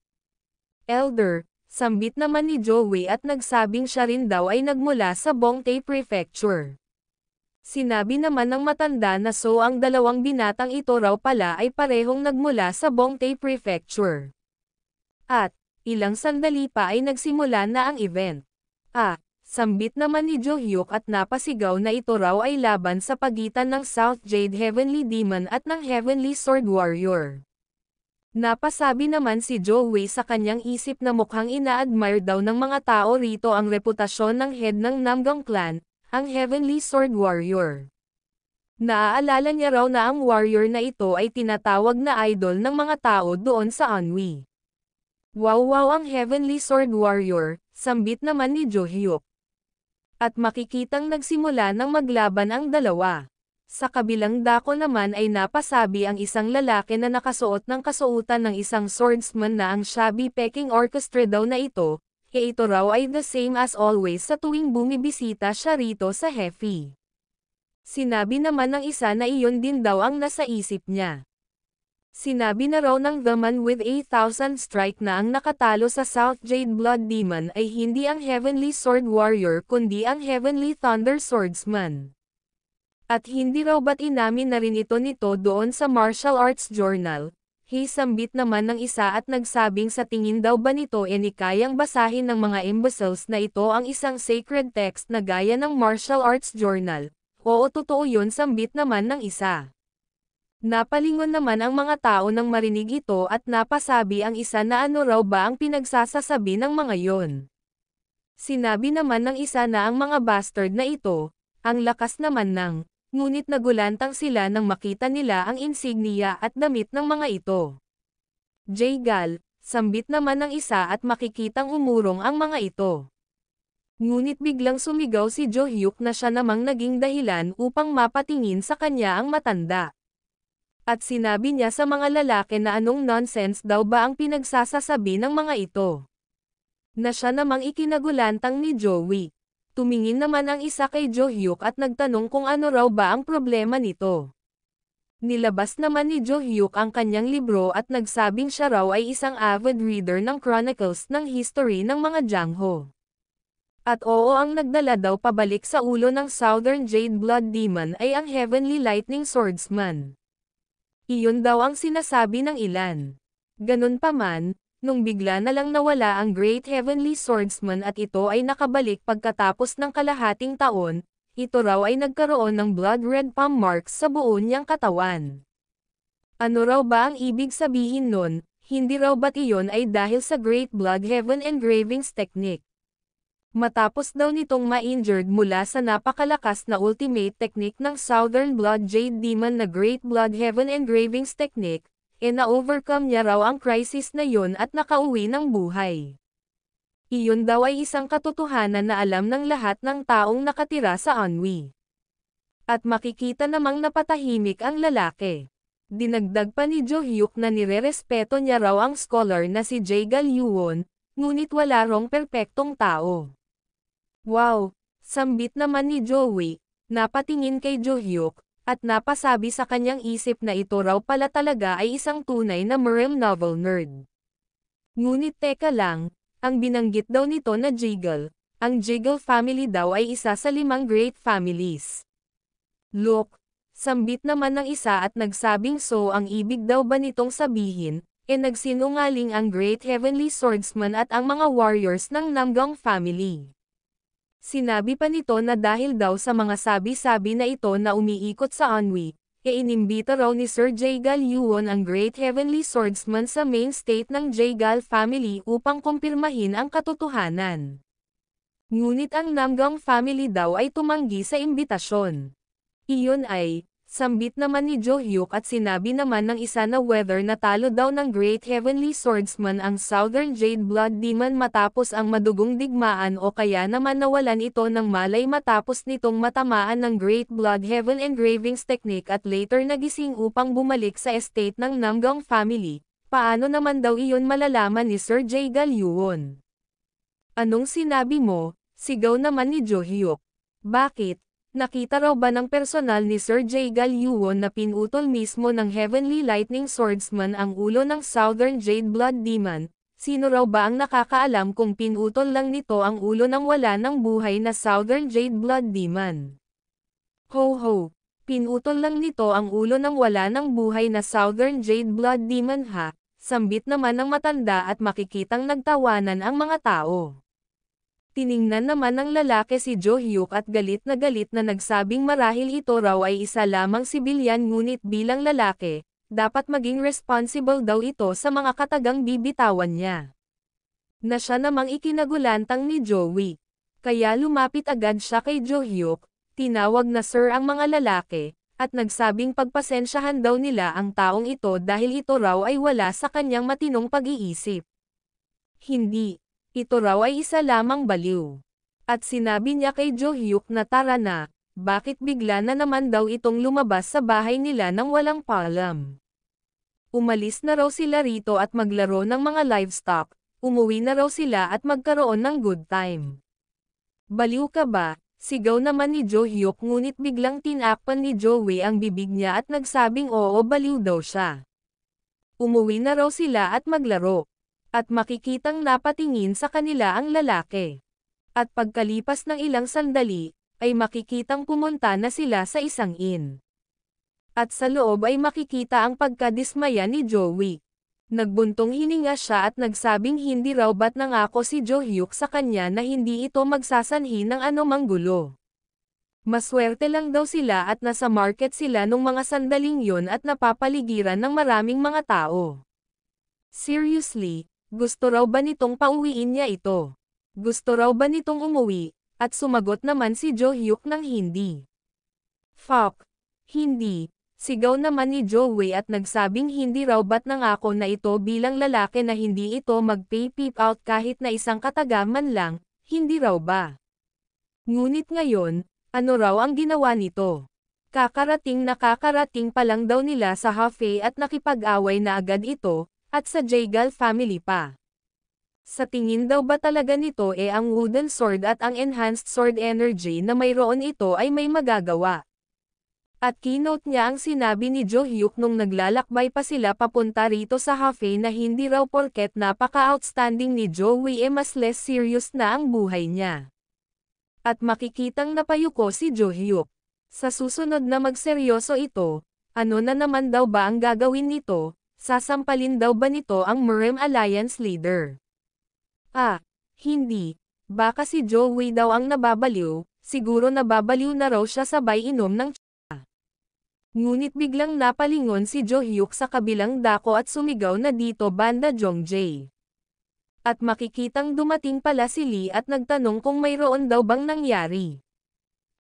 A: Elder, sambit naman ni Joey at nagsabing siya rin daw ay nagmula sa Bongtay Prefecture. Sinabi naman ng matanda na so ang dalawang binatang ito raw pala ay parehong nagmula sa Bongtay Prefecture. At, ilang sandali pa ay nagsimula na ang event. Ah, Sambit naman ni Jo Hyuk at napasigaw na ito raw ay laban sa pagitan ng South Jade Heavenly Demon at ng Heavenly Sword Warrior. Napasabi naman si Jo Wei sa kanyang isip na mukhang ina-admire daw ng mga tao rito ang reputasyon ng head ng Namgang Clan, ang Heavenly Sword Warrior. Naaalala niya raw na ang warrior na ito ay tinatawag na idol ng mga tao doon sa Anwi. Wow wow ang Heavenly Sword Warrior, sambit naman ni Jo Hyuk at makikitang nagsimula ng maglaban ang dalawa. Sa kabilang dako naman ay napasabi ang isang lalaki na nakasuot ng kasuotan ng isang swordsman na ang shabby Peking Orchestra daw na ito, e ito raw ay the same as always sa tuwing bumibisita siya rito sa Hefi. Sinabi naman ng isa na iyon din daw ang nasa isip niya. Sinabi na raw ng The Man with 8,000 Strike na ang nakatalo sa South Jade Blood Demon ay hindi ang Heavenly Sword Warrior kundi ang Heavenly Thunder Swordsman. At hindi raw ba't inamin na rin ito nito doon sa Martial Arts Journal, Hey sambit naman ng isa at nagsabing sa tingin daw ba nito e ni kayang basahin ng mga imbeciles na ito ang isang sacred text na gaya ng Martial Arts Journal. Oo totoo yun sambit naman ng isa. Napalingon naman ang mga tao nang marinig ito at napasabi ang isa na ano raw ba ang pinagsasasabi ng mga yon. Sinabi naman ng isa na ang mga bastard na ito, ang lakas naman ng, ngunit nagulantang sila nang makita nila ang insignia at damit ng mga ito. Jaygal, sambit naman ng isa at makikitang umurong ang mga ito. Ngunit biglang sumigaw si Jo Hyuk na siya namang naging dahilan upang mapatingin sa kanya ang matanda. At sinabi niya sa mga lalaki na anong nonsense daw ba ang pinagsasasabi ng mga ito. Na siya namang ikinagulantang ni Joey. Tumingin naman ang isa kay Jo Hyuk at nagtanong kung ano raw ba ang problema nito. Nilabas naman ni Jo Hyuk ang kanyang libro at nagsabing siya raw ay isang avid reader ng chronicles ng history ng mga Jangho. At oo ang nagdala daw pabalik sa ulo ng Southern Jade Blood Demon ay ang Heavenly Lightning Swordsman. Iyon daw ang sinasabi ng ilan. Ganun pa man, nung bigla na lang nawala ang Great Heavenly Swordsman at ito ay nakabalik pagkatapos ng kalahating taon, ito raw ay nagkaroon ng blood red palm marks sa buo niyang katawan. Ano raw ba ang ibig sabihin nun, hindi raw ba't iyon ay dahil sa Great Blood Heaven Engravings Technique? Matapos daw nitong ma-injured mula sa napakalakas na ultimate technique ng Southern Blood Jade Demon na Great Blood Heaven Engravings Technique, e na-overcome niya raw ang crisis na yun at nakauwi ng buhay. Iyon daw ay isang katotohanan na alam ng lahat ng taong nakatira sa Anwi. At makikita namang napatahimik ang lalaki. Dinagdag pa ni Jo Hyuk na nirerespeto niya raw ang scholar na si Jae Yuwon, ngunit wala rong perpektong tao. Wow! Sambit naman ni Joey, napatingin kay Johyuk, at napasabi sa kanyang isip na ito raw pala talaga ay isang tunay na Merrill novel nerd. Ngunit teka lang, ang binanggit daw nito na Jiggle, ang Jiggle family daw ay isa sa limang great families. Look, sambit naman ng isa at nagsabing so ang ibig daw ba nitong sabihin, e eh nagsinungaling ang Great Heavenly Swordsman at ang mga warriors ng Namgong family. Sinabi pa nito na dahil daw sa mga sabi-sabi na ito na umiikot sa Anhui, e inimbita raw ni Sir Jagal Yuon ang Great Heavenly Swordsman sa main state ng Jagal family upang kumpirmahin ang katotohanan. Ngunit ang Namgang family daw ay tumanggi sa imbitasyon. Iyon ay, Sambit naman ni Jo Hyuk at sinabi naman ng isa na weather na talo daw ng Great Heavenly Swordsman ang Southern Jade Blood Demon matapos ang madugong digmaan o kaya naman nawalan ito ng malay matapos nitong matamaan ng Great Blood Heaven Engravings Technique at later nagising upang bumalik sa estate ng Namgang family. Paano naman daw iyon malalaman ni Sir J. Galyuon? Anong sinabi mo? Sigaw naman ni Jo Hyuk. Bakit? Nakita raw ba ng personal ni Sir J. Galyuon na pinutol mismo ng Heavenly Lightning Swordsman ang ulo ng Southern Jade Blood Demon? Sino raw ba ang nakakaalam kung pinutol lang nito ang ulo ng wala ng buhay na Southern Jade Blood Demon? Ho ho! Pinutol lang nito ang ulo ng wala ng buhay na Southern Jade Blood Demon ha, sambit naman ng matanda at makikitang nagtawanan ang mga tao. Tiningnan naman ng lalaki si Jo Hyuk at galit na galit na nagsabing marahil ito raw ay isa lamang sibilyan ngunit bilang lalaki, dapat maging responsible daw ito sa mga katagang bibitawan niya. Na siya namang ikinagulantang ni Joey. Kaya lumapit agad siya kay Jo Hyuk, tinawag na sir ang mga lalaki, at nagsabing pagpasensyahan daw nila ang taong ito dahil ito raw ay wala sa kanyang matinong pag-iisip. Hindi, ito raw ay isa lamang baliw. At sinabi niya kay Jo Hyuk na tara na, bakit bigla na naman daw itong lumabas sa bahay nila nang walang paalam. Umalis na raw sila rito at maglaro ng mga livestock, umuwi na raw sila at magkaroon ng good time. Baliw ka ba? Sigaw naman ni Jo Hyuk ngunit biglang tinakpan ni Joey ang bibig niya at nagsabing oo baliw daw siya. Umuwi na raw sila at maglaro at makikitang napatingin sa kanila ang lalaki. At pagkalipas ng ilang sandali, ay makikitang pumunta na sila sa isang inn. At sa loob ay makikita ang pagkadismaya ni Joey. Nagbuntong hininga siya at nagsabing hindi raw ba't nangako si Jo Hyuk sa kanya na hindi ito magsasanhi ng anumang gulo. Maswerte lang daw sila at nasa market sila nung mga sandaling yon at napapaligiran ng maraming mga tao. Seriously, gusto raw ba nitong pauwiin niya ito? Gusto raw ba nitong umuwi? At sumagot naman si Jo Hyuk ng hindi. Fuck. Hindi. Sigaw naman ni Jo Wei at nagsabing hindi raw ba't ako na ito bilang lalaki na hindi ito mag-pay peep out kahit na isang katagaman lang, hindi raw ba? Ngunit ngayon, ano raw ang ginawa nito? Kakarating na kakarating pa lang daw nila sa Hafe at nakipag-away na agad ito, at sa Jagal family pa. Sa tingin daw ba talaga nito e eh ang wooden sword at ang enhanced sword energy na mayroon ito ay may magagawa. At keynote niya ang sinabi ni Jo Hyuk nung naglalakbay pa sila papunta rito sa cafe na hindi raw porket napaka-outstanding ni Joey e mas less serious na ang buhay niya. At makikitang napayuko si Jo Hyuk. Sa susunod na magseryoso ito, ano na naman daw ba ang gagawin nito, sasampalin daw ba nito ang Murem Alliance leader? Ah, hindi. Baka si Joey daw ang nababaliw, siguro nababaliw na raw siya sabay inom ng tsa. Ngunit biglang napalingon si Jo Hyuk sa kabilang dako at sumigaw na dito banda Jong Jae. At makikitang dumating pala si Lee at nagtanong kung mayroon daw bang nangyari.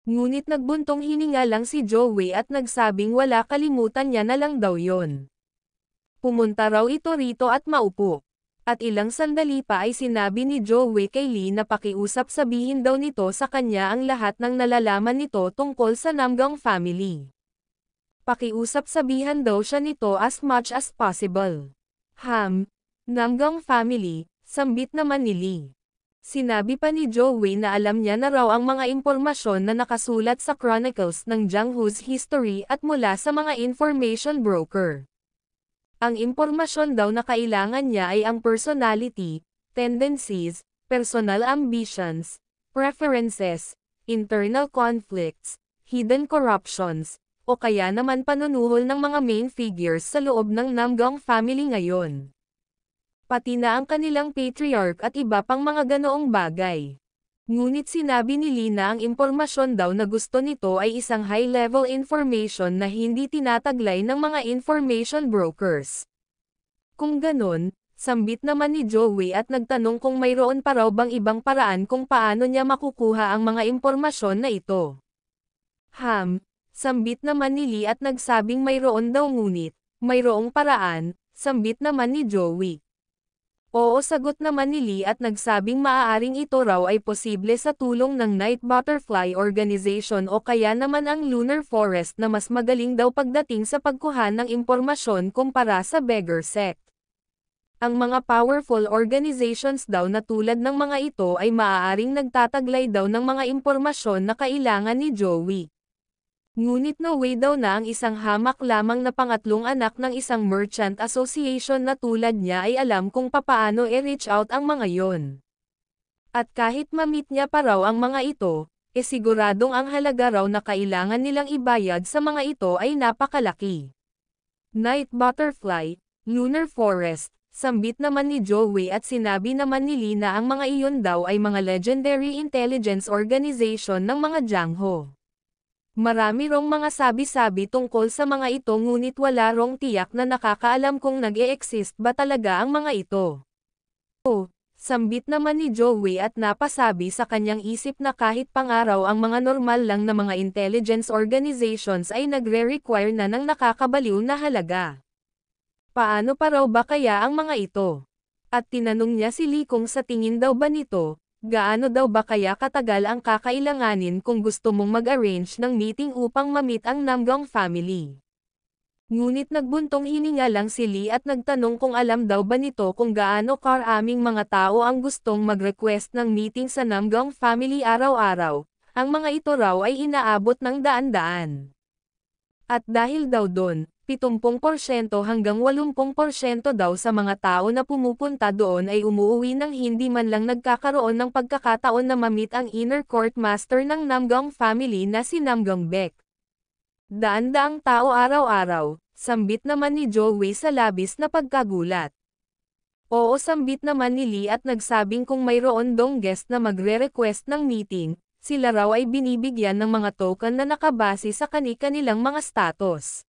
A: Ngunit nagbuntong hininga lang si Joey at nagsabing wala kalimutan niya na lang daw yon. Pumunta raw ito rito at maupo. At ilang sandali pa ay sinabi ni Joey kay Lee na pakiusap sabihin daw nito sa kanya ang lahat ng nalalaman nito tungkol sa Namgang family. Pakiusap sabihan daw siya nito as much as possible. Ham, Namgang family, sambit naman ni Lee. Sinabi pa ni Joey na alam niya na raw ang mga impormasyon na nakasulat sa Chronicles ng Jianghu's history at mula sa mga information broker. Ang impormasyon daw na kailangan niya ay ang personality, tendencies, personal ambitions, preferences, internal conflicts, hidden corruptions, o kaya naman panunuhol ng mga main figures sa loob ng Namgong family ngayon. Pati na ang kanilang patriarch at iba pang mga ganoong bagay. Ngunit sinabi ni Lina ang impormasyon daw na gusto nito ay isang high-level information na hindi tinataglay ng mga information brokers. Kung ganun, sambit naman ni Joey at nagtanong kung mayroon pa raw bang ibang paraan kung paano niya makukuha ang mga impormasyon na ito. Ham, sambit naman ni Lee at nagsabing mayroon daw ngunit, mayroong paraan, sambit naman ni Joey. Oo sagot naman ni Lee at nagsabing maaaring ito raw ay posible sa tulong ng Night Butterfly Organization o kaya naman ang Lunar Forest na mas magaling daw pagdating sa pagkuha ng impormasyon kumpara sa beggar sect. Ang mga powerful organizations daw na tulad ng mga ito ay maaaring nagtataglay daw ng mga impormasyon na kailangan ni Joey. Ngunit no way daw na ang isang hamak lamang na pangatlong anak ng isang merchant association na tulad niya ay alam kung papaano i-reach out ang mga yon. At kahit mamit niya pa raw ang mga ito, e siguradong ang halaga raw na kailangan nilang ibayad sa mga ito ay napakalaki. Night Butterfly, Lunar Forest, sambit naman ni Joey at sinabi naman ni Lina ang mga iyon daw ay mga legendary intelligence organization ng mga Jangho. Marami rong mga sabi-sabi tungkol sa mga ito ngunit wala rong tiyak na nakakaalam kung nag -e exist ba talaga ang mga ito. O, sambit naman ni Joey at napasabi sa kanyang isip na kahit pangaraw ang mga normal lang na mga intelligence organizations ay nagre-require na ng nakakabaliw na halaga. Paano pa raw ba kaya ang mga ito? At tinanong niya si Lee kung sa tingin daw ba nito, Gaano daw ba kaya katagal ang kakailanganin kung gusto mong mag-arrange ng meeting upang mamit ang Namgong family? Ngunit nagbuntong hininga lang si Lee at nagtanong kung alam daw ba nito kung gaano karaming mga tao ang gustong mag-request ng meeting sa Namgong family araw-araw. Ang mga ito raw ay inaabot ng daan-daan. At dahil daw doon, 70% hanggang 80% daw sa mga tao na pumupunta doon ay umuwi nang hindi man lang nagkakaroon ng pagkakataon na mamit ang inner court master ng Namgang family na si Namgang Beck. Daan-daang tao araw-araw, sambit naman ni Joey sa labis na pagkagulat. Oo sambit naman ni Lee at nagsabing kung mayroon dong guest na magre-request ng meeting, sila raw ay binibigyan ng mga token na nakabase sa kani-kanilang mga status.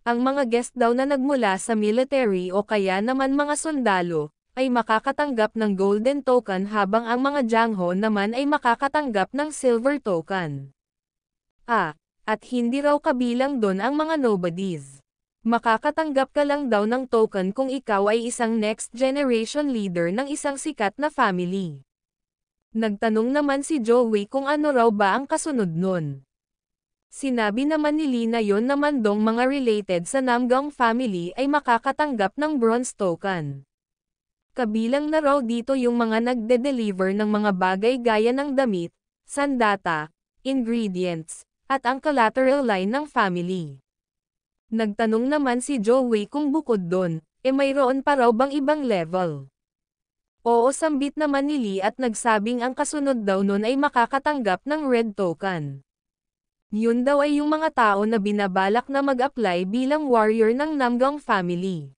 A: Ang mga guest daw na nagmula sa military o kaya naman mga sundalo, ay makakatanggap ng golden token habang ang mga jangho naman ay makakatanggap ng silver token. Ah, at hindi raw kabilang don ang mga nobodies. Makakatanggap ka lang daw ng token kung ikaw ay isang next generation leader ng isang sikat na family. Nagtanong naman si Joey kung ano raw ba ang kasunod nun. Sinabi naman ni Lee na yon naman dong mga related sa Namgang family ay makakatanggap ng bronze token. Kabilang na raw dito yung mga nagde-deliver ng mga bagay gaya ng damit, sandata, ingredients, at ang collateral line ng family. Nagtanong naman si Joey kung bukod doon, e eh mayroon pa raw bang ibang level. Oo sambit naman ni Lee at nagsabing ang kasunod daw nun ay makakatanggap ng red token. Yun daw ay yung mga tao na binabalak na mag-apply bilang warrior ng Namgang family.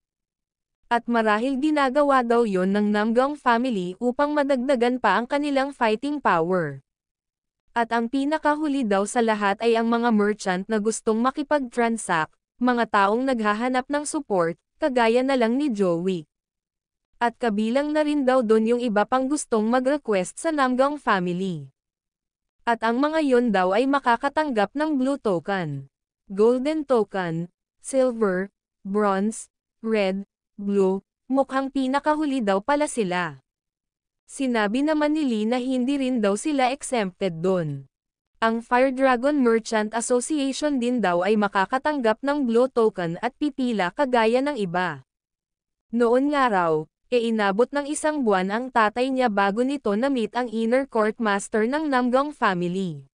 A: At marahil ginagawa daw yon ng Namgang family upang madagdagan pa ang kanilang fighting power. At ang pinakahuli daw sa lahat ay ang mga merchant na gustong makipag-transact, mga taong naghahanap ng support, kagaya na lang ni Joey. At kabilang na rin daw doon yung iba pang gustong mag-request sa Namgang family. At ang mga yon daw ay makakatanggap ng blue token, golden token, silver, bronze, red, blue, mukhang pinakahuli daw pala sila. Sinabi naman ni Lee na hindi rin daw sila exempted doon. Ang Fire Dragon Merchant Association din daw ay makakatanggap ng Blue Token at pipila kagaya ng iba. Noon nga raw, e inabot ng isang buwan ang tatay niya bago nito na-meet ang inner court master ng Namgong family.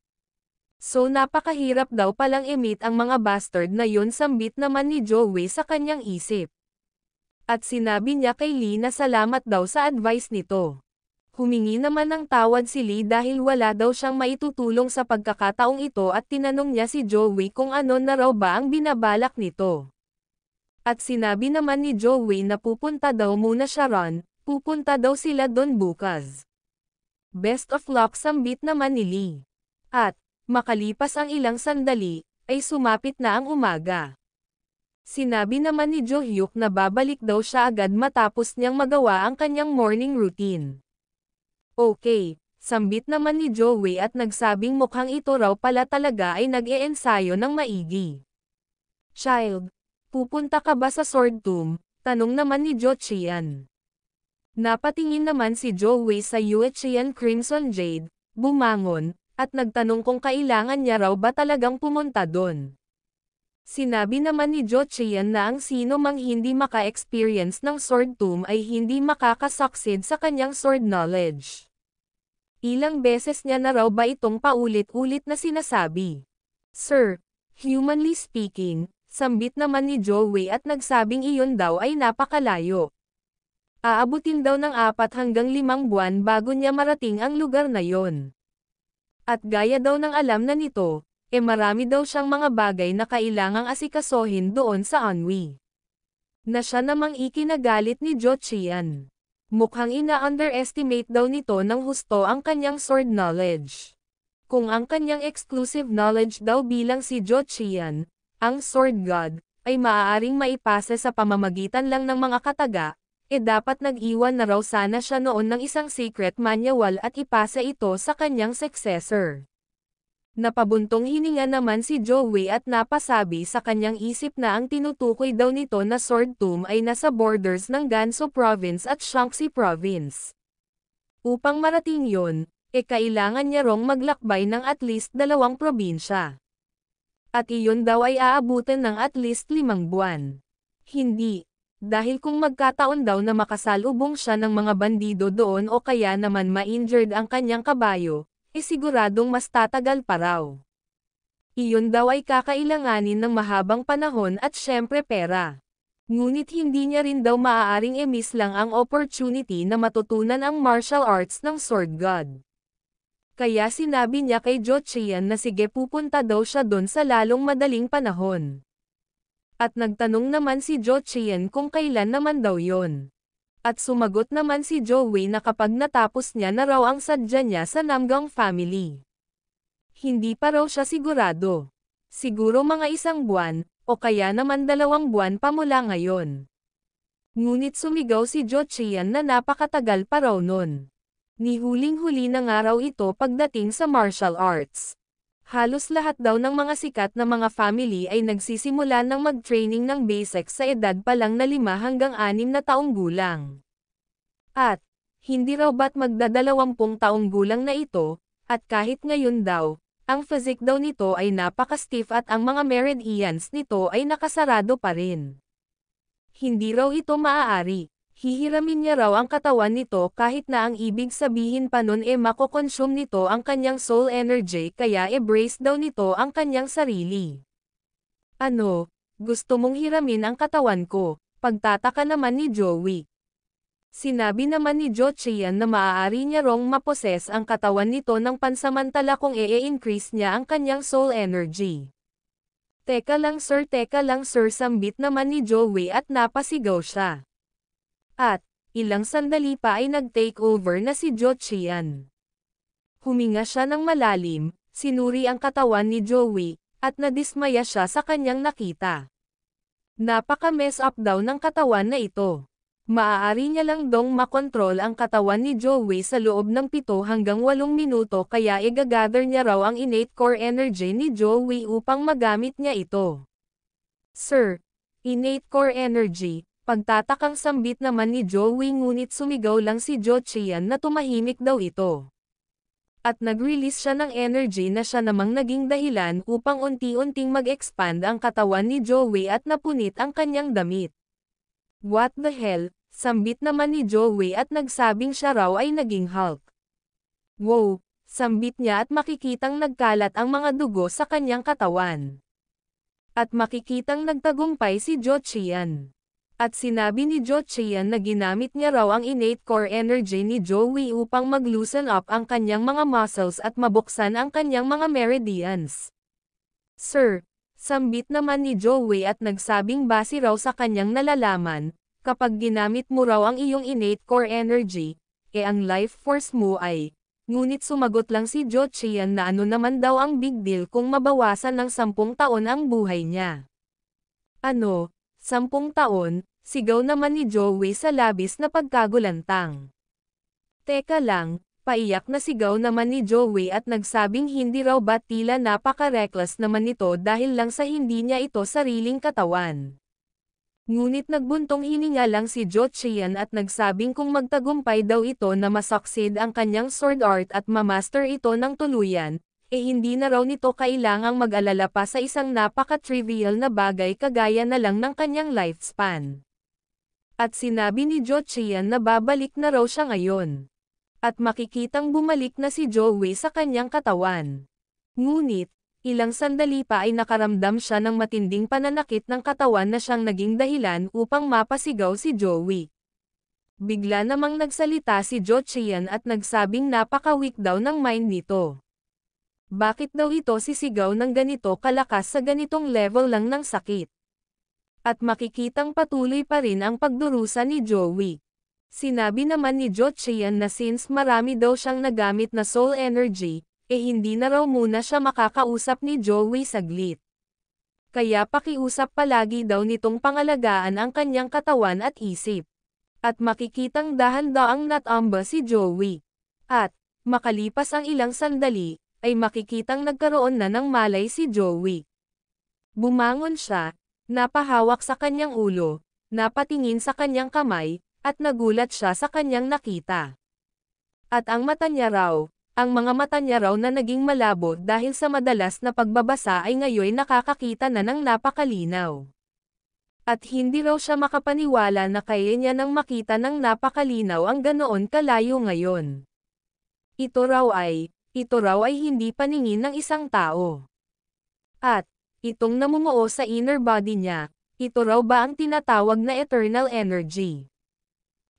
A: So napakahirap daw palang i-meet ang mga bastard na yun sambit naman ni Joey sa kanyang isip. At sinabi niya kay Lee na salamat daw sa advice nito. Humingi naman ng tawad si Lee dahil wala daw siyang maitutulong sa pagkakataong ito at tinanong niya si Joey kung ano na raw ba ang binabalak nito. At sinabi naman ni Joey na pupunta daw muna siya ron, pupunta daw sila don bukas. Best of luck sambit naman ni Lee. At, makalipas ang ilang sandali, ay sumapit na ang umaga. Sinabi naman ni Jo na babalik daw siya agad matapos niyang magawa ang kanyang morning routine. Okay, Sambit naman ni Joey at nagsabing mukhang ito raw pala talaga ay nag-eensayo ng maigi. Child, Pupunta ka ba sa Sword Tomb? Tanong naman ni Jo Chian. Napatingin naman si Jo Wei sa Yue Chian Crimson Jade, bumangon, at nagtanong kung kailangan niya raw ba talagang pumunta doon. Sinabi naman ni Jo Chian na ang sino mang hindi maka-experience ng Sword Tomb ay hindi makakasucceed sa kanyang sword knowledge. Ilang beses niya na raw ba itong paulit-ulit na sinasabi? Sir, humanly speaking, Sambit naman ni Joey at nagsabing iyon daw ay napakalayo. Aabutin daw ng apat hanggang limang buwan bago niya marating ang lugar na yon. At gaya daw ng alam na nito, e eh marami daw siyang mga bagay na kailangang asikasuhin doon sa Anwi. Na siya namang ikinagalit ni Jochian. Mukhang ina-underestimate daw nito ng husto ang kanyang sword knowledge. Kung ang kanyang exclusive knowledge daw bilang si Jochian, ang Sword God, ay maaaring maipasa sa pamamagitan lang ng mga kataga, e dapat nag-iwan na raw sana siya noon ng isang secret manual at ipasa ito sa kanyang successor. Napabuntong hininga naman si Joey at napasabi sa kanyang isip na ang tinutukoy daw nito na Sword Tomb ay nasa borders ng Ganso Province at Shaanxi Province. Upang marating yon, e kailangan niya rong maglakbay ng at least dalawang probinsya. At iyon daw ay aabutin ng at least limang buwan. Hindi. Dahil kung magkataon daw na makasalubong siya ng mga bandido doon o kaya naman ma-injured ang kanyang kabayo, e siguradong mas tatagal pa raw. Iyon daw ay kakailanganin ng mahabang panahon at syempre pera. Ngunit hindi niya rin daw maaaring emis lang ang opportunity na matutunan ang martial arts ng Sword God. Kaya sinabi niya kay Jo Jochian na sige pupunta daw siya doon sa lalong madaling panahon. At nagtanong naman si Jo Jochian kung kailan naman daw yon. At sumagot naman si Joey na kapag natapos niya na raw ang sadya niya sa Namgang family. Hindi pa raw siya sigurado. Siguro mga isang buwan, o kaya naman dalawang buwan pa mula ngayon. Ngunit sumigaw si Jo Jochian na napakatagal pa raw nun. Ni huling-huli ng araw ito pagdating sa martial arts. Halos lahat daw ng mga sikat na mga family ay nagsisimula ng mag-training ng basics sa edad pa lang na 5 hanggang 6 na taong gulang. At, hindi raw ba't magdadalawampung taong gulang na ito, at kahit ngayon daw, ang physique daw nito ay napaka-stiff at ang mga meridians nito ay nakasarado pa rin. Hindi raw ito maaari, hihiramin niya raw ang katawan nito kahit na ang ibig sabihin pa nun e makokonsume nito ang kanyang soul energy kaya embrace daw nito ang kanyang sarili. Ano, gusto mong hiramin ang katawan ko, pagtataka naman ni Joey. Sinabi naman ni Jo Chian na maaari niya rong maposes ang katawan nito ng pansamantala kung e-increase niya ang kanyang soul energy. Teka lang sir, teka lang sir, sambit naman ni Joey at napasigaw siya. At, ilang sandali pa ay nag-take over na si Jo Chian. Huminga siya ng malalim, sinuri ang katawan ni Joey, at nadismaya siya sa kanyang nakita. Napaka-mess up daw ng katawan na ito. Maaari niya lang dong makontrol ang katawan ni Joey sa loob ng 7 hanggang 8 minuto kaya igagather niya raw ang innate core energy ni Joey upang magamit niya ito. Sir, innate core energy, Pagtatakang sambit naman ni Joey ngunit sumigaw lang si Jo Chian na tumahimik daw ito. At nag-release siya ng energy na siya namang naging dahilan upang unti-unting mag-expand ang katawan ni Joey at napunit ang kanyang damit. What the hell, sambit naman ni Joey at nagsabing siya raw ay naging Hulk. Wow, sambit niya at makikitang nagkalat ang mga dugo sa kanyang katawan at makikitang nagtagumpay si Jo Chian at sinabi ni Jochian na ginamit niya raw ang innate core energy ni Joey upang mag-loosen up ang kanyang mga muscles at mabuksan ang kanyang mga meridians. Sir, sambit naman ni Joey at nagsabing base raw sa kanyang nalalaman, kapag ginamit mo raw ang iyong innate core energy, eh ang life force mo ay. Ngunit sumagot lang si Jochian na ano naman daw ang big deal kung mabawasan ng sampung taon ang buhay niya. Ano, sampung taon, sigaw naman ni Joey sa labis na pagkagulantang. Teka lang, paiyak na sigaw naman ni Joey at nagsabing hindi raw ba tila napaka-reckless naman nito dahil lang sa hindi niya ito sariling katawan. Ngunit nagbuntong hininga lang si Jochian at nagsabing kung magtagumpay daw ito na masaksid ang kanyang sword art at mamaster ito ng tuluyan, eh hindi na raw nito kailangang mag-alala pa sa isang napaka-trivial na bagay kagaya na lang ng kanyang lifespan. At sinabi ni Jochian na babalik na raw siya ngayon. At makikitang bumalik na si Joey sa kanyang katawan. Ngunit, ilang sandali pa ay nakaramdam siya ng matinding pananakit ng katawan na siyang naging dahilan upang mapasigaw si Joey. Bigla namang nagsalita si Jochian at nagsabing napaka-weak daw ng mind nito. Bakit daw ito sisigaw ng ganito kalakas sa ganitong level lang ng sakit? At makikitang patuloy pa rin ang pagdurusa ni Joey. Sinabi naman ni Jochean na since marami daw siyang nagamit na soul energy, eh hindi na raw muna siya makakausap ni Joey saglit. Kaya pakiusap palagi daw nitong pangalagaan ang kanyang katawan at isip. At makikitang dahan daw ang natamba si Joey. At, makalipas ang ilang sandali, ay makikitang nagkaroon na ng malay si Joey. Bumangon siya, Napahawak sa kanyang ulo, napatingin sa kanyang kamay, at nagulat siya sa kanyang nakita. At ang mata niya raw, ang mga mata niya raw na naging malabo dahil sa madalas na pagbabasa ay ngayon nakakakita na ng napakalinaw at hindi raw siya makapaniwala na kaya niya nang makita ng napakalinaw ang ganoon kalayo ngayon. Ito raw ay, ito raw ay hindi paningin ng isang tao. At, Itong namumuo sa inner body niya, ito raw ba ang tinatawag na eternal energy?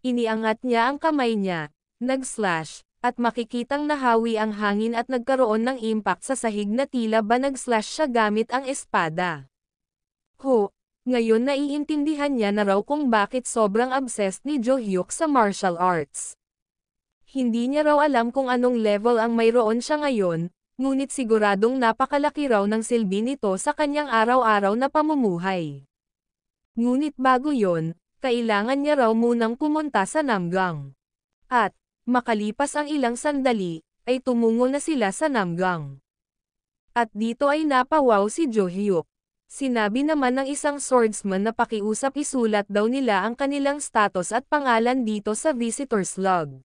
A: Iniangat niya ang kamay niya, nag-slash, at makikitang nahawi ang hangin at nagkaroon ng impact sa sahig na tila ba nag-slash siya gamit ang espada. Ho, ngayon naiintindihan niya na raw kung bakit sobrang obsessed ni Jo Hyuk sa martial arts. Hindi niya raw alam kung anong level ang mayroon siya ngayon, ngunit siguradong napakalaki raw ng silbi nito sa kanyang araw-araw na pamumuhay. Ngunit bago yon, kailangan niya raw munang pumunta sa Namgang. At, makalipas ang ilang sandali, ay tumungo na sila sa Namgang. At dito ay napawaw si Jo Hyuk. Sinabi naman ng isang swordsman na pakiusap isulat daw nila ang kanilang status at pangalan dito sa visitor's log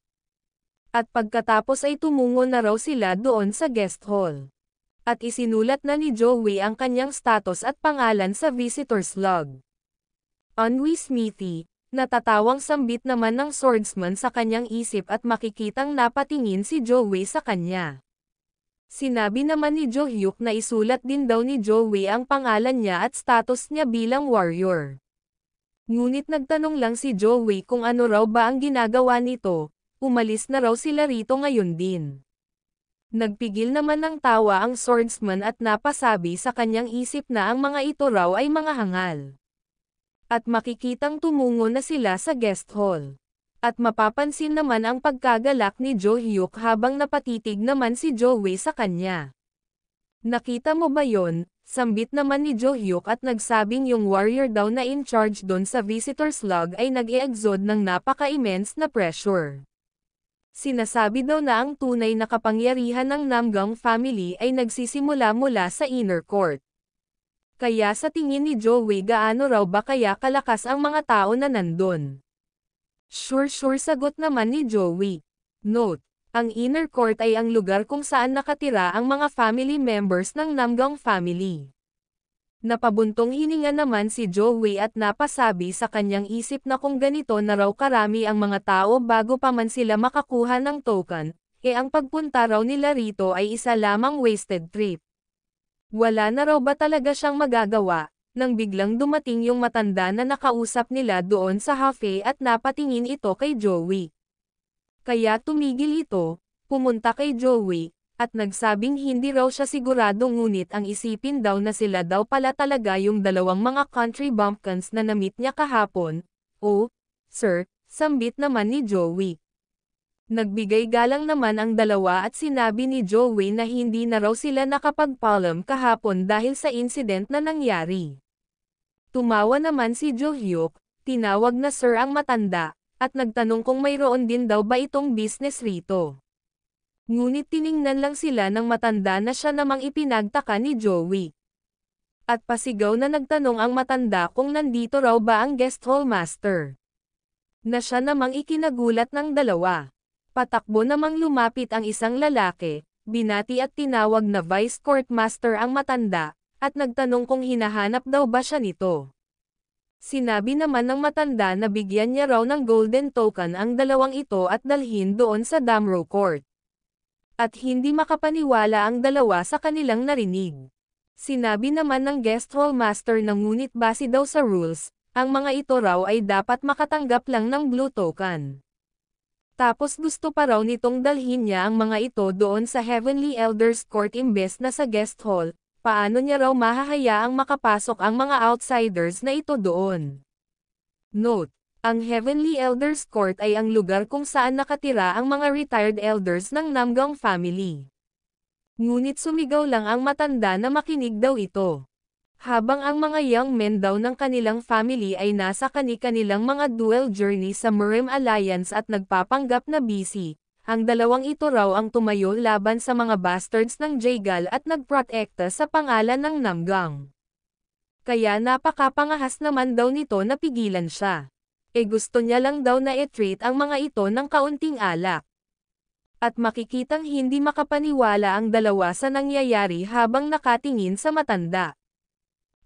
A: at pagkatapos ay tumungo na raw sila doon sa guest hall. At isinulat na ni Joey ang kanyang status at pangalan sa visitor's log. Onwe Smithy, natatawang sambit naman ng swordsman sa kanyang isip at makikitang napatingin si Joey sa kanya. Sinabi naman ni Jo Hyuk na isulat din daw ni Joey ang pangalan niya at status niya bilang warrior. Ngunit nagtanong lang si Joey kung ano raw ba ang ginagawa nito, umalis na raw sila rito ngayon din. Nagpigil naman ng tawa ang swordsman at napasabi sa kanyang isip na ang mga ito raw ay mga hangal. At makikitang tumungo na sila sa guest hall. At mapapansin naman ang pagkagalak ni Jo Hyuk habang napatitig naman si Jo Wei sa kanya. Nakita mo ba yon? Sambit naman ni Jo Hyuk at nagsabing yung warrior daw na in charge doon sa visitor's log ay nag-e-exod ng napaka-immense na pressure. Sinasabi daw na ang tunay na kapangyarihan ng Namgang family ay nagsisimula mula sa inner court. Kaya sa tingin ni Joey gaano raw ba kaya kalakas ang mga tao na nandun? Sure-sure sagot naman ni Joey. Note, ang inner court ay ang lugar kung saan nakatira ang mga family members ng Namgang family. Napabuntong hininga naman si Joey at napasabi sa kanyang isip na kung ganito na raw karami ang mga tao bago pa man sila makakuha ng token, e ang pagpunta raw nila rito ay isa lamang wasted trip. Wala na raw ba talaga siyang magagawa, nang biglang dumating yung matanda na nakausap nila doon sa cafe at napatingin ito kay Joey. Kaya tumigil ito, pumunta kay Joey, at nagsabing hindi raw siya sigurado ngunit ang isipin daw na sila daw pala talaga yung dalawang mga country bumpkins na namit niya kahapon, o, oh, sir, sambit naman ni Joey. Nagbigay galang naman ang dalawa at sinabi ni Joey na hindi na raw sila nakapagpalam kahapon dahil sa incident na nangyari. Tumawa naman si Johyuk, tinawag na sir ang matanda, at nagtanong kung mayroon din daw ba itong business rito. Ngunit tiningnan lang sila ng matanda na siya namang ipinagtaka ni Joey. At pasigaw na nagtanong ang matanda kung nandito raw ba ang guest hall master. Na siya namang ikinagulat ng dalawa. Patakbo namang lumapit ang isang lalaki, binati at tinawag na vice court master ang matanda, at nagtanong kung hinahanap daw ba siya nito. Sinabi naman ng matanda na bigyan niya raw ng golden token ang dalawang ito at dalhin doon sa Damro Court. At hindi makapaniwala ang dalawa sa kanilang narinig. Sinabi naman ng guest hall master na ngunit base daw sa rules, ang mga ito raw ay dapat makatanggap lang ng blue token. Tapos gusto pa raw nitong dalhin niya ang mga ito doon sa Heavenly Elders Court imbes na sa guest hall, paano niya raw mahahayaang makapasok ang mga outsiders na ito doon. Note ang Heavenly Elders Court ay ang lugar kung saan nakatira ang mga retired elders ng Namgang family. Ngunit sumigaw lang ang matanda na makinig daw ito. Habang ang mga young men daw ng kanilang family ay nasa kani-kanilang mga dual journey sa Murim Alliance at nagpapanggap na busy, ang dalawang ito raw ang tumayo laban sa mga bastards ng Jagal at nagprotekta sa pangalan ng Namgang. Kaya napakapangahas naman daw nito na pigilan siya. E gusto niya lang daw na i-treat ang mga ito ng kaunting alak. At makikitang hindi makapaniwala ang dalawa sa nangyayari habang nakatingin sa matanda.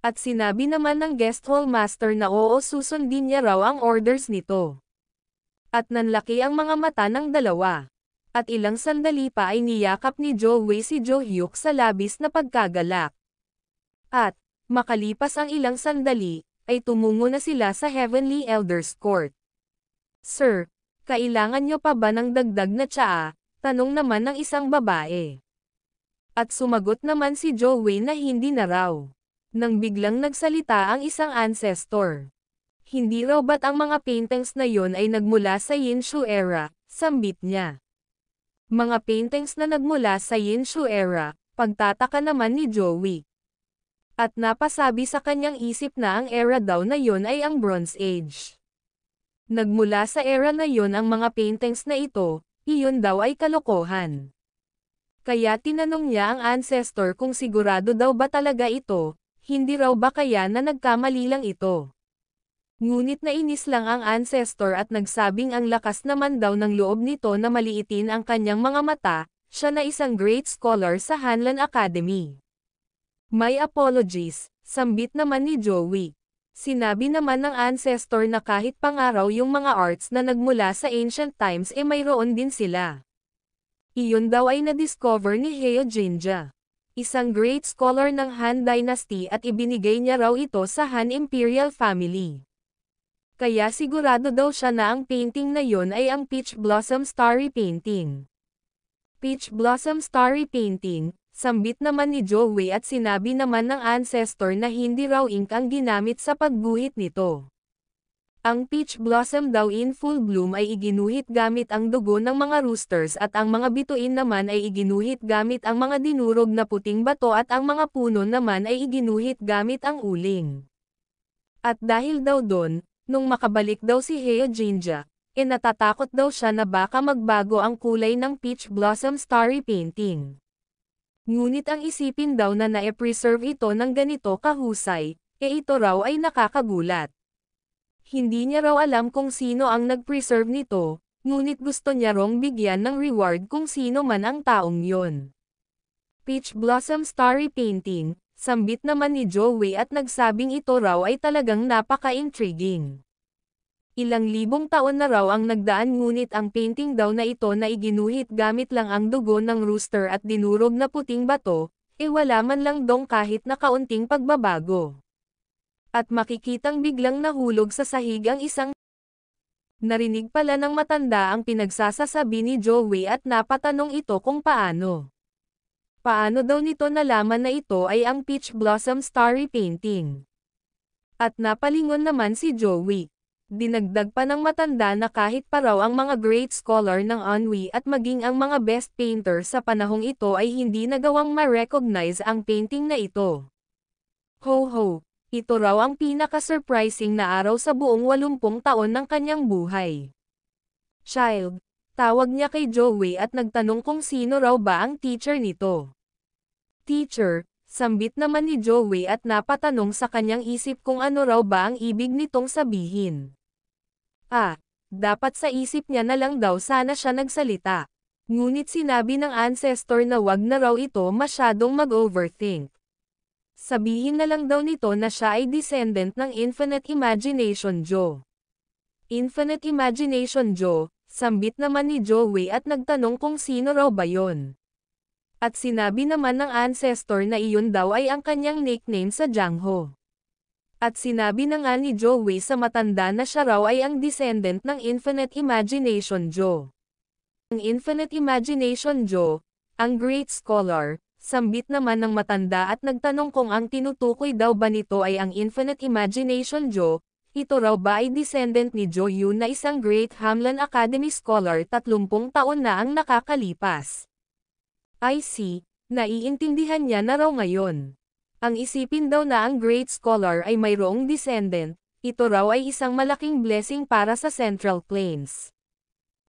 A: At sinabi naman ng guest hall master na oo susundin niya raw ang orders nito. At nanlaki ang mga mata ng dalawa. At ilang sandali pa ay niyakap ni Joe Wei si Jo Hyuk sa labis na pagkagalak. At, makalipas ang ilang sandali, ay tumungo na sila sa Heavenly Elders Court. Sir, kailangan nyo pa ba ng dagdag na tsaa? Tanong naman ng isang babae. At sumagot naman si Joey na hindi na raw. Nang biglang nagsalita ang isang ancestor. Hindi raw ba't ang mga paintings na yon ay nagmula sa Yinshu era, sambit niya. Mga paintings na nagmula sa Yinshu era, pagtataka naman ni Joey at napasabi sa kanyang isip na ang era daw na yon ay ang Bronze Age. Nagmula sa era na yon ang mga paintings na ito, iyon daw ay kalokohan. Kaya tinanong niya ang ancestor kung sigurado daw ba talaga ito, hindi raw ba kaya na nagkamali lang ito. Ngunit nainis lang ang ancestor at nagsabing ang lakas naman daw ng loob nito na maliitin ang kanyang mga mata, siya na isang great scholar sa Hanlan Academy. May apologies, sambit naman ni Joey. Sinabi naman ng ancestor na kahit pangaraw yung mga arts na nagmula sa ancient times e eh mayroon din sila. Iyon daw ay na-discover ni Heo Jinja. Isang great scholar ng Han Dynasty at ibinigay niya raw ito sa Han Imperial Family. Kaya sigurado daw siya na ang painting na yon ay ang Peach Blossom Starry Painting. Peach Blossom Starry Painting, Sambit naman ni Joey at sinabi naman ng ancestor na hindi raw ink ang ginamit sa pagguhit nito. Ang peach blossom daw in full bloom ay iginuhit gamit ang dugo ng mga roosters at ang mga bituin naman ay iginuhit gamit ang mga dinurog na puting bato at ang mga puno naman ay iginuhit gamit ang uling. At dahil daw doon, nung makabalik daw si Heo Jinja, e eh natatakot daw siya na baka magbago ang kulay ng peach blossom starry painting. Ngunit ang isipin daw na na-preserve ito ng ganito kahusay, e ito raw ay nakakagulat. Hindi niya raw alam kung sino ang nag-preserve nito, ngunit gusto niya rong bigyan ng reward kung sino man ang taong yon. Peach Blossom Starry Painting, sambit naman ni Joey at nagsabing ito raw ay talagang napaka-intriguing. Ilang libong taon na raw ang nagdaan ngunit ang painting daw na ito na iginuhit gamit lang ang dugo ng rooster at dinurog na puting bato, e wala man lang dong kahit na kaunting pagbabago. At makikitang biglang nahulog sa sahig ang isang Narinig pala ng matanda ang pinagsasasabi ni Joey at napatanong ito kung paano. Paano daw nito nalaman na ito ay ang Peach Blossom Starry Painting. At napalingon naman si Joey. Dinagdag pa ng matanda na kahit pa raw ang mga great scholar ng Anhui at maging ang mga best painter sa panahong ito ay hindi nagawang ma-recognize ang painting na ito. Ho-ho, ito raw ang pinaka-surprising na araw sa buong 80 taon ng kanyang buhay. Child, tawag niya kay Joey at nagtanong kung sino raw ba ang teacher nito. Teacher, Sambit naman ni Joey at napatanong sa kanyang isip kung ano raw ba ang ibig nitong sabihin. Ah, dapat sa isip niya na lang daw sana siya nagsalita. Ngunit sinabi ng ancestor na wag na raw ito masyadong mag-overthink. Sabihin na lang daw nito na siya ay descendant ng Infinite Imagination Joe. Infinite Imagination Joe, sambit naman ni Joey at nagtanong kung sino raw ba yon. At sinabi naman ng ancestor na iyon daw ay ang kanyang nickname sa Jangho. At sinabi na nga ni Joey sa matanda na siya raw ay ang descendant ng Infinite Imagination Joe. Ang Infinite Imagination Joe, ang great scholar, sambit naman ng matanda at nagtanong kung ang tinutukoy daw ba nito ay ang Infinite Imagination Joe, ito raw ba ay descendant ni Joe Yun na isang Great Hamlan Academy Scholar 30 taon na ang nakakalipas? I see, naiintindihan niya na raw ngayon. Ang isipin daw na ang great scholar ay mayroong descendant, ito raw ay isang malaking blessing para sa Central Plains.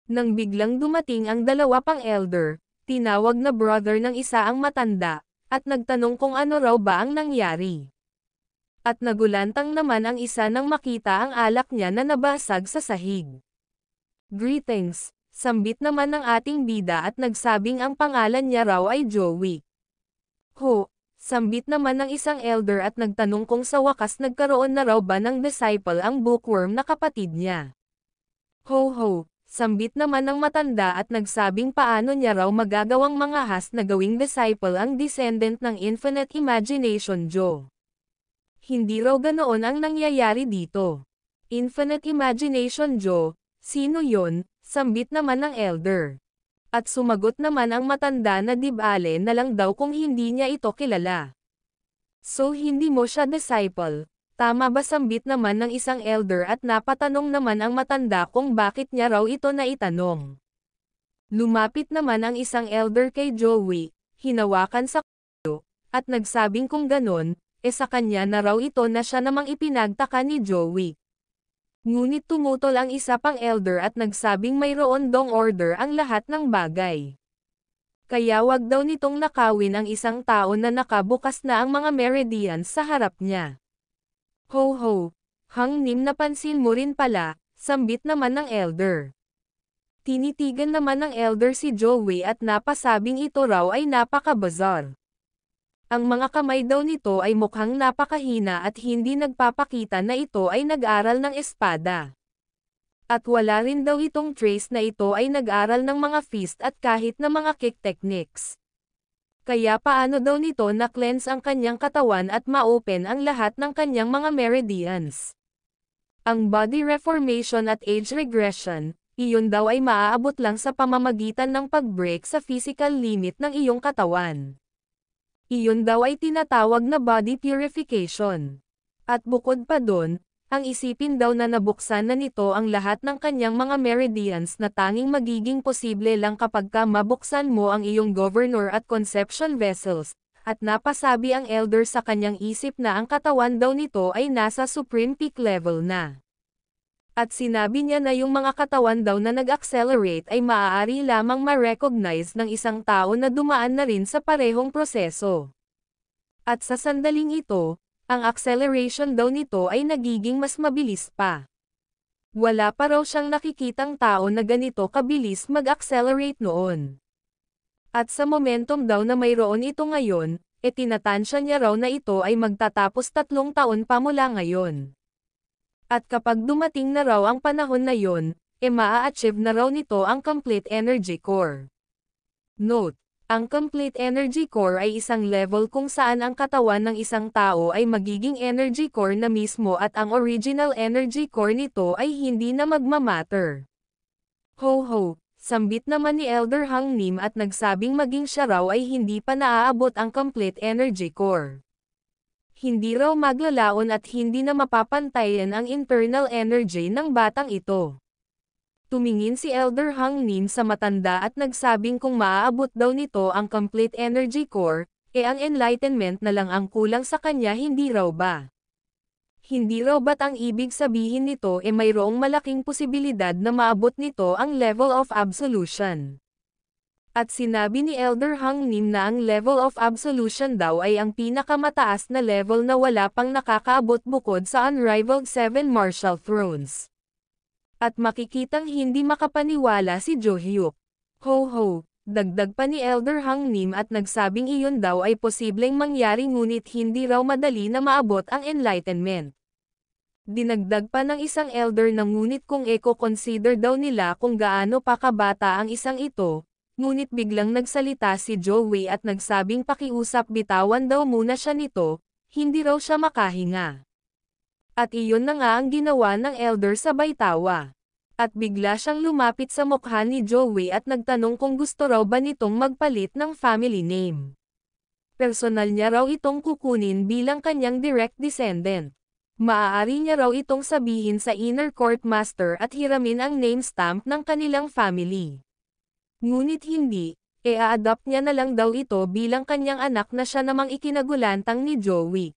A: Nang biglang dumating ang dalawa pang elder, tinawag na brother ng isa ang matanda, at nagtanong kung ano raw ba ang nangyari. At nagulantang naman ang isa nang makita ang alak niya na nabasag sa sahig. Greetings, sambit naman ng ating bida at nagsabing ang pangalan niya raw ay Joey. Ho, Sambit naman ng isang elder at nagtanong kung sa wakas nagkaroon na raw ba ng disciple ang bookworm na kapatid niya. Ho ho, sambit naman ng matanda at nagsabing paano niya raw magagawang mga has na gawing disciple ang descendant ng Infinite Imagination Joe. Hindi raw ganoon ang nangyayari dito. Infinite Imagination Joe, sino yon? Sambit naman ng elder. At sumagot naman ang matanda na dibale na lang daw kung hindi niya ito kilala. So hindi mo siya disciple. Tama ba sambit naman ng isang elder at napatanong naman ang matanda kung bakit niya raw ito na itanong. Lumapit naman ang isang elder kay Joey, hinawakan sa kuyo, at nagsabing kung ganon, e sa kanya na raw ito na siya namang ipinagtaka ni Joey, Ngunit tumutol ang isa pang elder at nagsabing mayroon dong order ang lahat ng bagay. Kaya wag daw nitong nakawin ang isang tao na nakabukas na ang mga meridian sa harap niya. Ho ho, Hang Nim napansin mo rin pala, sambit naman ng elder. Tinitigan naman ng elder si Joey at napasabing ito raw ay napakabazar. Ang mga kamay daw nito ay mukhang napakahina at hindi nagpapakita na ito ay nag-aral ng espada. At wala rin daw itong trace na ito ay nag-aral ng mga fist at kahit na mga kick techniques. Kaya paano daw nito na-cleanse ang kanyang katawan at ma-open ang lahat ng kanyang mga meridians? Ang body reformation at age regression, iyon daw ay maaabot lang sa pamamagitan ng pag-break sa physical limit ng iyong katawan. Iyon daw ay tinatawag na body purification. At bukod pa doon, ang isipin daw na nabuksan na nito ang lahat ng kanyang mga meridians na tanging magiging posible lang kapag ka mabuksan mo ang iyong governor at conception vessels, at napasabi ang elder sa kanyang isip na ang katawan daw nito ay nasa supreme peak level na at sinabi niya na yung mga katawan daw na nag-accelerate ay maaari lamang ma-recognize ng isang tao na dumaan na rin sa parehong proseso. At sa sandaling ito, ang acceleration daw nito ay nagiging mas mabilis pa. Wala pa raw siyang nakikitang tao na ganito kabilis mag-accelerate noon. At sa momentum daw na mayroon ito ngayon, e niya raw na ito ay magtatapos tatlong taon pa mula ngayon. At kapag dumating na raw ang panahon na yon, e maa-achieve na raw nito ang complete energy core. Note, ang complete energy core ay isang level kung saan ang katawan ng isang tao ay magiging energy core na mismo at ang original energy core nito ay hindi na magmamatter. Ho-ho, Sambit naman ni Elder Hang Nim at nagsabing maging siya raw ay hindi pa naaabot ang complete energy core hindi raw maglalaon at hindi na mapapantayan ang internal energy ng batang ito. Tumingin si Elder Hang Nin sa matanda at nagsabing kung maaabot daw nito ang complete energy core, e ang enlightenment na lang ang kulang sa kanya hindi raw ba? Hindi raw ba't ang ibig sabihin nito e mayroong malaking posibilidad na maabot nito ang level of absolution? at sinabi ni Elder Hang Nim na ang level of absolution daw ay ang pinakamataas na level na wala pang nakakaabot bukod sa unrivaled seven martial thrones. At makikitang hindi makapaniwala si Jo Hyuk. Ho ho, dagdag pa ni Elder Hang Nim at nagsabing iyon daw ay posibleng mangyari ngunit hindi raw madali na maabot ang enlightenment. Dinagdag pa ng isang elder na ngunit kung eko-consider daw nila kung gaano pa kabata ang isang ito, ngunit biglang nagsalita si Joey at nagsabing pakiusap bitawan daw muna siya nito, hindi raw siya makahinga. At iyon na nga ang ginawa ng elder sa Baytawa. At bigla siyang lumapit sa mukha ni Joey at nagtanong kung gusto raw ba nitong magpalit ng family name. Personal niya raw itong kukunin bilang kanyang direct descendant. Maaari niya raw itong sabihin sa inner court master at hiramin ang name stamp ng kanilang family. Ngunit hindi, e a-adopt niya na lang daw ito bilang kanyang anak na siya namang ikinagulantang ni Joey.